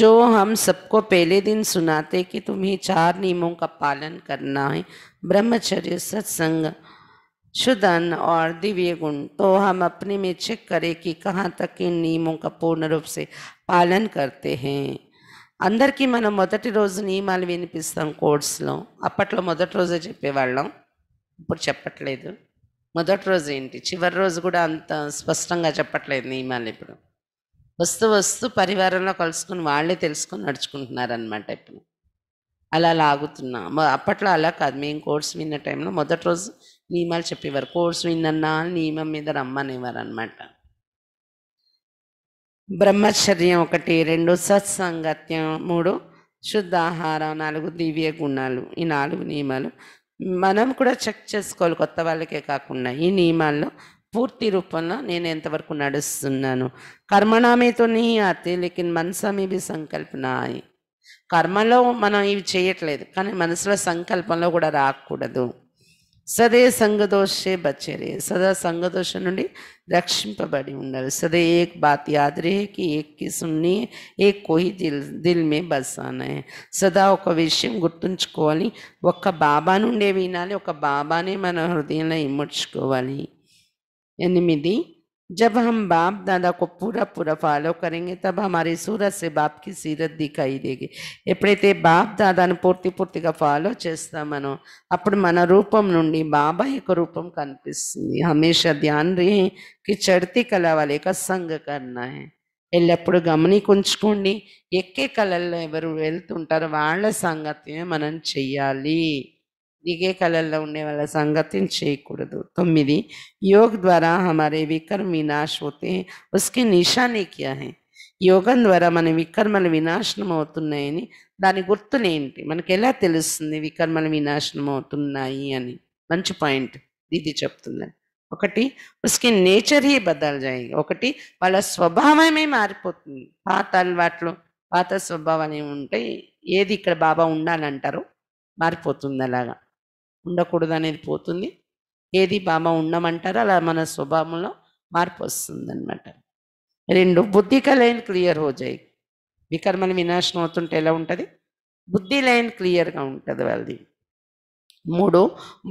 जो हम सबको पहले दिन सुनाते कि तुम्हें चार नियमों का पालन करना है ब्रह्मचर्य सत्संग शुद्ध अन्न और दिव्य गुण तो हम अपने में चेक करें कि कहाँ तक इन नियमों का पूर्ण रूप से पालन करते हैं అందరికీ మనం మొదటి రోజు నియమాలు వినిపిస్తాం కోర్స్లో అప్పట్లో మొదటి రోజే చెప్పేవాళ్ళం ఇప్పుడు చెప్పట్లేదు మొదటి రోజు ఏంటి చివరి రోజు కూడా అంత స్పష్టంగా చెప్పట్లేదు నియమాలు ఇప్పుడు వస్తూ వస్తూ పరివారంలో కలుసుకుని వాళ్ళే తెలుసుకుని నడుచుకుంటున్నారనమాట ఇప్పుడు అలా లాగుతున్నా అప్పట్లో అలా కాదు మేము కోర్స్ విన్న టైంలో మొదటి రోజు నియమాలు చెప్పేవారు కోర్స్ విన్నా నియమం మీద రమ్మనేవారు అనమాట బ్రహ్మచర్యం ఒకటి రెండు సత్సంగత్యం మూడు శుద్ధ ఆహారం నాలుగు దివ్య గుణాలు ఈ నాలుగు నియమాలు మనం కూడా చెక్ చేసుకోవాలి కొత్త వాళ్ళకే కాకుండా ఈ నియమాల్లో పూర్తి రూపంలో నేను ఎంతవరకు నడుస్తున్నాను కర్మనామీతో నీ అతి లేకిన్ మనసమీవి సంకల్పనాయి కర్మలో మనం ఇవి చేయట్లేదు కానీ మనసులో సంకల్పంలో కూడా రాకూడదు సదే సంగదోషే బచ్చరే సదా సంగదోష నుండి రక్షింపబడి ఉండాలి సదే एक बात याद रहे कि एक की सुननी है एक को ही दिल दिल में బసానా సదా ఒక విషయం గుర్తుంచుకోవాలి ఒక్క బాబా నుండే వినాలి ఒక బాబానే మన హృదయంలో ఇమ్మర్చుకోవాలి ఎనిమిది जब हम बाप दादा को पूरा पूरा फॉलो करेंगे तब हमारी सूरत से बाप की सीरत दिखाई देगी ए쁘డేతే బాప్ తాదాన పూర్తి పూర్తిగా ఫాలో చేస్తామను అప్పుడు మన రూపం నుండి బాబా యొక్క రూపం కనిపిస్తుంది ఎమేశా ధ్యాన్ రేయ్ కి చర్తి కళా wale కా సంగ కర్నా హై ఎల్లప్పుడు గమనీ కుంచకొండి ఏక్కే కళలె ఇరు హెల్తుంటార వాళ్ళ సాంగత్యమే మనం చేయాలి దిగే కళల్లో ఉండే వాళ్ళ సంగతిని చేయకూడదు తొమ్మిది యోగ ద్వారా హమారే వికర్మ వినాశ అవుతే हैं నిషానే निशाने యోగం ద్వారా మన వికర్మలు వినాశనం అవుతున్నాయని దాని గుర్తులేంటి మనకు ఎలా తెలుస్తుంది వికర్మలు వినాశనం అవుతున్నాయి అని మంచి పాయింట్ ఇది చెప్తుంది ఒకటి ఉస్కి నేచర్ హీ బదల్ జాయి ఒకటి వాళ్ళ స్వభావమే మారిపోతుంది పాత అలవాట్లు పాత స్వభావాలు ఏమి ఏది ఇక్కడ బాబా ఉండాలంటారో మారిపోతుంది అలాగా ఉండకూడదు అనేది పోతుంది ఏది బామ ఉండమంటారో అలా మన స్వభావంలో మార్పు వస్తుందన్నమాట రెండు బుద్ధి లైన్ క్లియర్ హో జాయి వికర్మలు వినాశనం అవుతుంటే ఎలా ఉంటుంది బుద్ధి లైన్ క్లియర్గా ఉంటుంది వాళ్ళది మూడు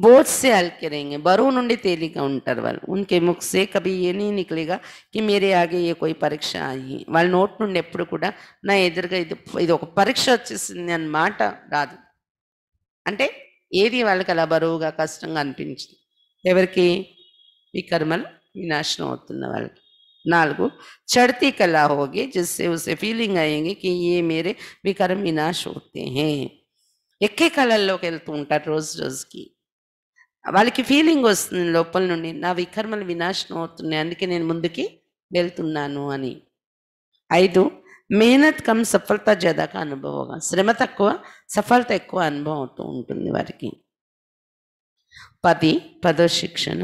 బోట్సే హల్కే బరువు నుండి తేలిగా ఉంటారు వాళ్ళు ఉనికి ముక్సే కభీ ఏనీ నీ కి మీరే ఆగే ఏ కోయి పరీక్ష అయ్యి వాళ్ళ నోటి నుండి ఎప్పుడు కూడా నా ఎదురుగా ఇది ఇది ఒక పరీక్ష వచ్చేసింది అన్నమాట రాదు అంటే ఏది వాళ్ళకి అలా బరువుగా కష్టంగా అనిపించింది ఎవరికి వికర్మలు వినాశనం అవుతున్న వాళ్ళకి నాలుగు చడతి कला హోగి జస్సే ఉసే ఫీలింగ్ అయ్యింది కి ఏ మేరే వికర్మ వినాశ होते ఎక్కే కళల్లోకి వెళ్తూ ఉంటారు రోజు రోజుకి వాళ్ళకి ఫీలింగ్ వస్తుంది లోపల నుండి నా వికర్మలు వినాశనం అవుతున్నాయి అందుకే నేను ముందుకి వెళ్తున్నాను అని ఐదు మేనత్ కమ్ సఫలత ज्यादा అనుభవంగా శ్రమ తక్కువ సఫలత ఎక్కువ అనుభవం అవుతూ ఉంటుంది వారికి పది పదో శిక్షణ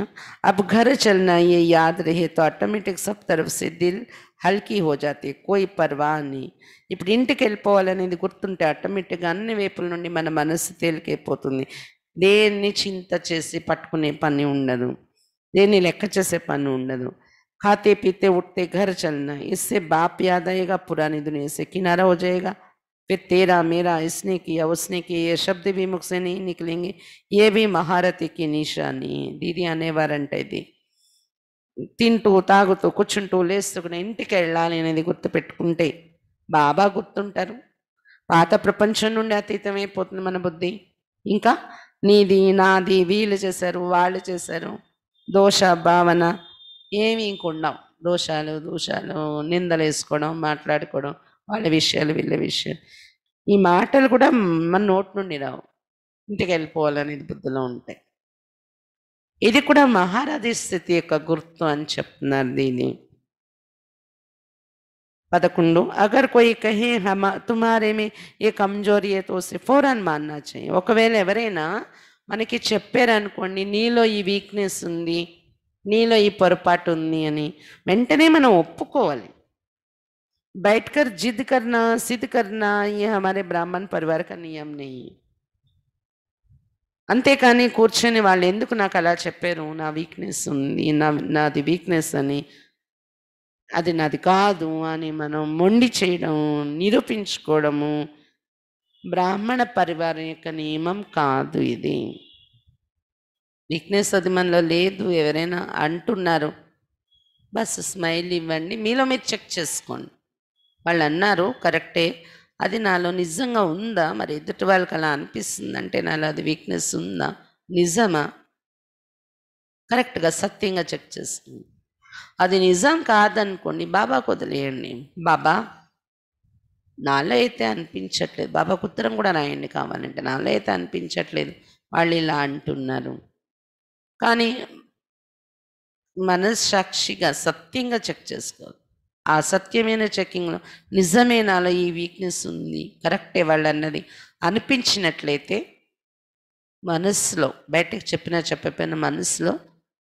अब घर चलना ये याद रहे ఆటోమేటిక్ సబ్ తరఫ్ సే దిల్ హల్కీ హో జాతే కోయ్ పర్వా అని ఇప్పుడు ఇంటికి వెళ్ళిపోవాలనేది గుర్తుంటే ఆటోమేటిక్గా అన్ని వైపుల నుండి మన మనసు తేలికైపోతుంది దేన్ని చింత చేసి పట్టుకునే పని ఉండదు దేన్ని లెక్క చేసే పని ఉండదు ఖాతే పీతే ఉట్టే ఘర్ చలనా ఇస్తే బాప్ యాదయ్యగా ఆయేగా పురాని కినారా హో फिर तेरा मेरा इसने किया उसने किया ये शब्द भी मुख से नहीं निकलेंगे ये भी महारथी की निशानी है दीदी అనేవారంటే ఇది తింటూ తాగుతూ కూర్చుంటూ లేస్తూ ఇంటికి వెళ్ళాలి అనేది గుర్తుపెట్టుకుంటే బాబా గుర్తుంటారు పాత ప్రపంచం నుండి అతీతమైపోతుంది మన బుద్ధి ఇంకా నీది నాది వీళ్ళు చేశారు వాళ్ళు చేశారు దోష భావన ఏమి ఇంకుండవు దోషాలు దోషాలు నిందలు వేసుకోవడం మాట్లాడుకోవడం వాళ్ళ విషయాలు వీళ్ళ విషయాలు ఈ మాటలు కూడా మన నోటి నుండి రావు ఇంటికి వెళ్ళిపోవాలనేది బుద్ధిలో ఉంటాయి ఇది కూడా మహారాధి స్థితి యొక్క గుర్తు అని చెప్తున్నారు దీని పదకొండు అగర్ కోయి కహే హమ తుమారేమి ఏ కమ్జోరీ తోసి ఫోరన్ మాన్నా చేయి ఒకవేళ ఎవరైనా మనకి చెప్పారనుకోండి నీలో ఈ వీక్నెస్ ఉంది నీలో ఈ పొరపాటు ఉంది అని వెంటనే మనం ఒప్పుకోవాలి बैठकर जिद करना सिद्ध करना ये हमारे బ్రాహ్మణ పరివార का నియమ नहीं అంతేకాని కూర్చొని వాళ్ళు ఎందుకు నాకు అలా చెప్పారు నా వీక్నెస్ ఉంది నా నాది వీక్నెస్ అని అది నాది కాదు అని మనం మొండి చేయడం నిరూపించుకోవడము బ్రాహ్మణ పరివారం యొక్క నియమం కాదు ఇది వీక్నెస్ అది మనలో లేదు ఎవరైనా అంటున్నారు బస్ స్మైల్ ఇవ్వండి మీలో మీరు చెక్ చేసుకోండి వాళ్ళు అన్నారు కరెక్టే అది నాలో నిజంగా ఉందా మరి ఎదుటి వాళ్ళకి అలా అనిపిస్తుందంటే నాలో అది వీక్నెస్ ఉందా నిజమా కరెక్ట్గా సత్యంగా చెక్ చేస్తుంది అది నిజం కాదనుకోండి బాబాకు వదిలేయండి బాబా నాలో అయితే అనిపించట్లేదు బాబాకు ఉత్తరం కూడా రాయండి కావాలంటే నాలో అయితే అనిపించట్లేదు వాళ్ళు ఇలా అంటున్నారు కానీ మనస్సాక్షిగా సత్యంగా చెక్ చేసుకోవాలి ఆ సత్యమైన చెక్కింగ్లో నిజమే నాలో ఈ వీక్నెస్ ఉంది కరెక్టే వాళ్ళు అన్నది అనిపించినట్లయితే మనసులో బయటకు చెప్పినా చెప్పకపోయినా మనసులో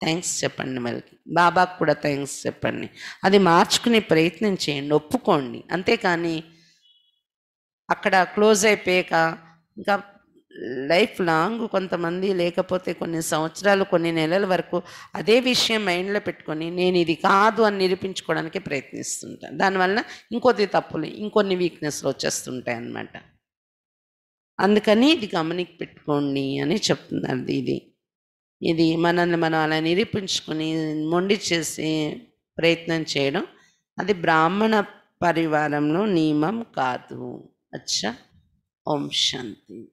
థ్యాంక్స్ చెప్పండి మళ్ళీ బాబాకు కూడా థ్యాంక్స్ చెప్పండి అది మార్చుకునే ప్రయత్నం చేయండి ఒప్పుకోండి అంతేకాని అక్కడ క్లోజ్ అయిపోయాక ఇంకా లైఫ్ లాంగ్ కొంతమంది లేకపోతే కొన్ని సంవత్సరాలు కొన్ని నెలల వరకు అదే విషయం మైండ్లో పెట్టుకొని నేను ఇది కాదు అని నిరూపించుకోవడానికి ప్రయత్నిస్తుంటాను దానివల్ల ఇంకొద్ది తప్పులు ఇంకొన్ని వీక్నెస్లు వచ్చేస్తుంటాయి అన్నమాట అందుకని ఇది గమనికి పెట్టుకోండి అని చెప్తున్నారు ఇది ఇది మనల్ని మనం అలా నిరూపించుకొని మొండి చేసి ప్రయత్నం చేయడం అది బ్రాహ్మణ పరివారంలో నియమం కాదు అచ్చా ఓం శాంతి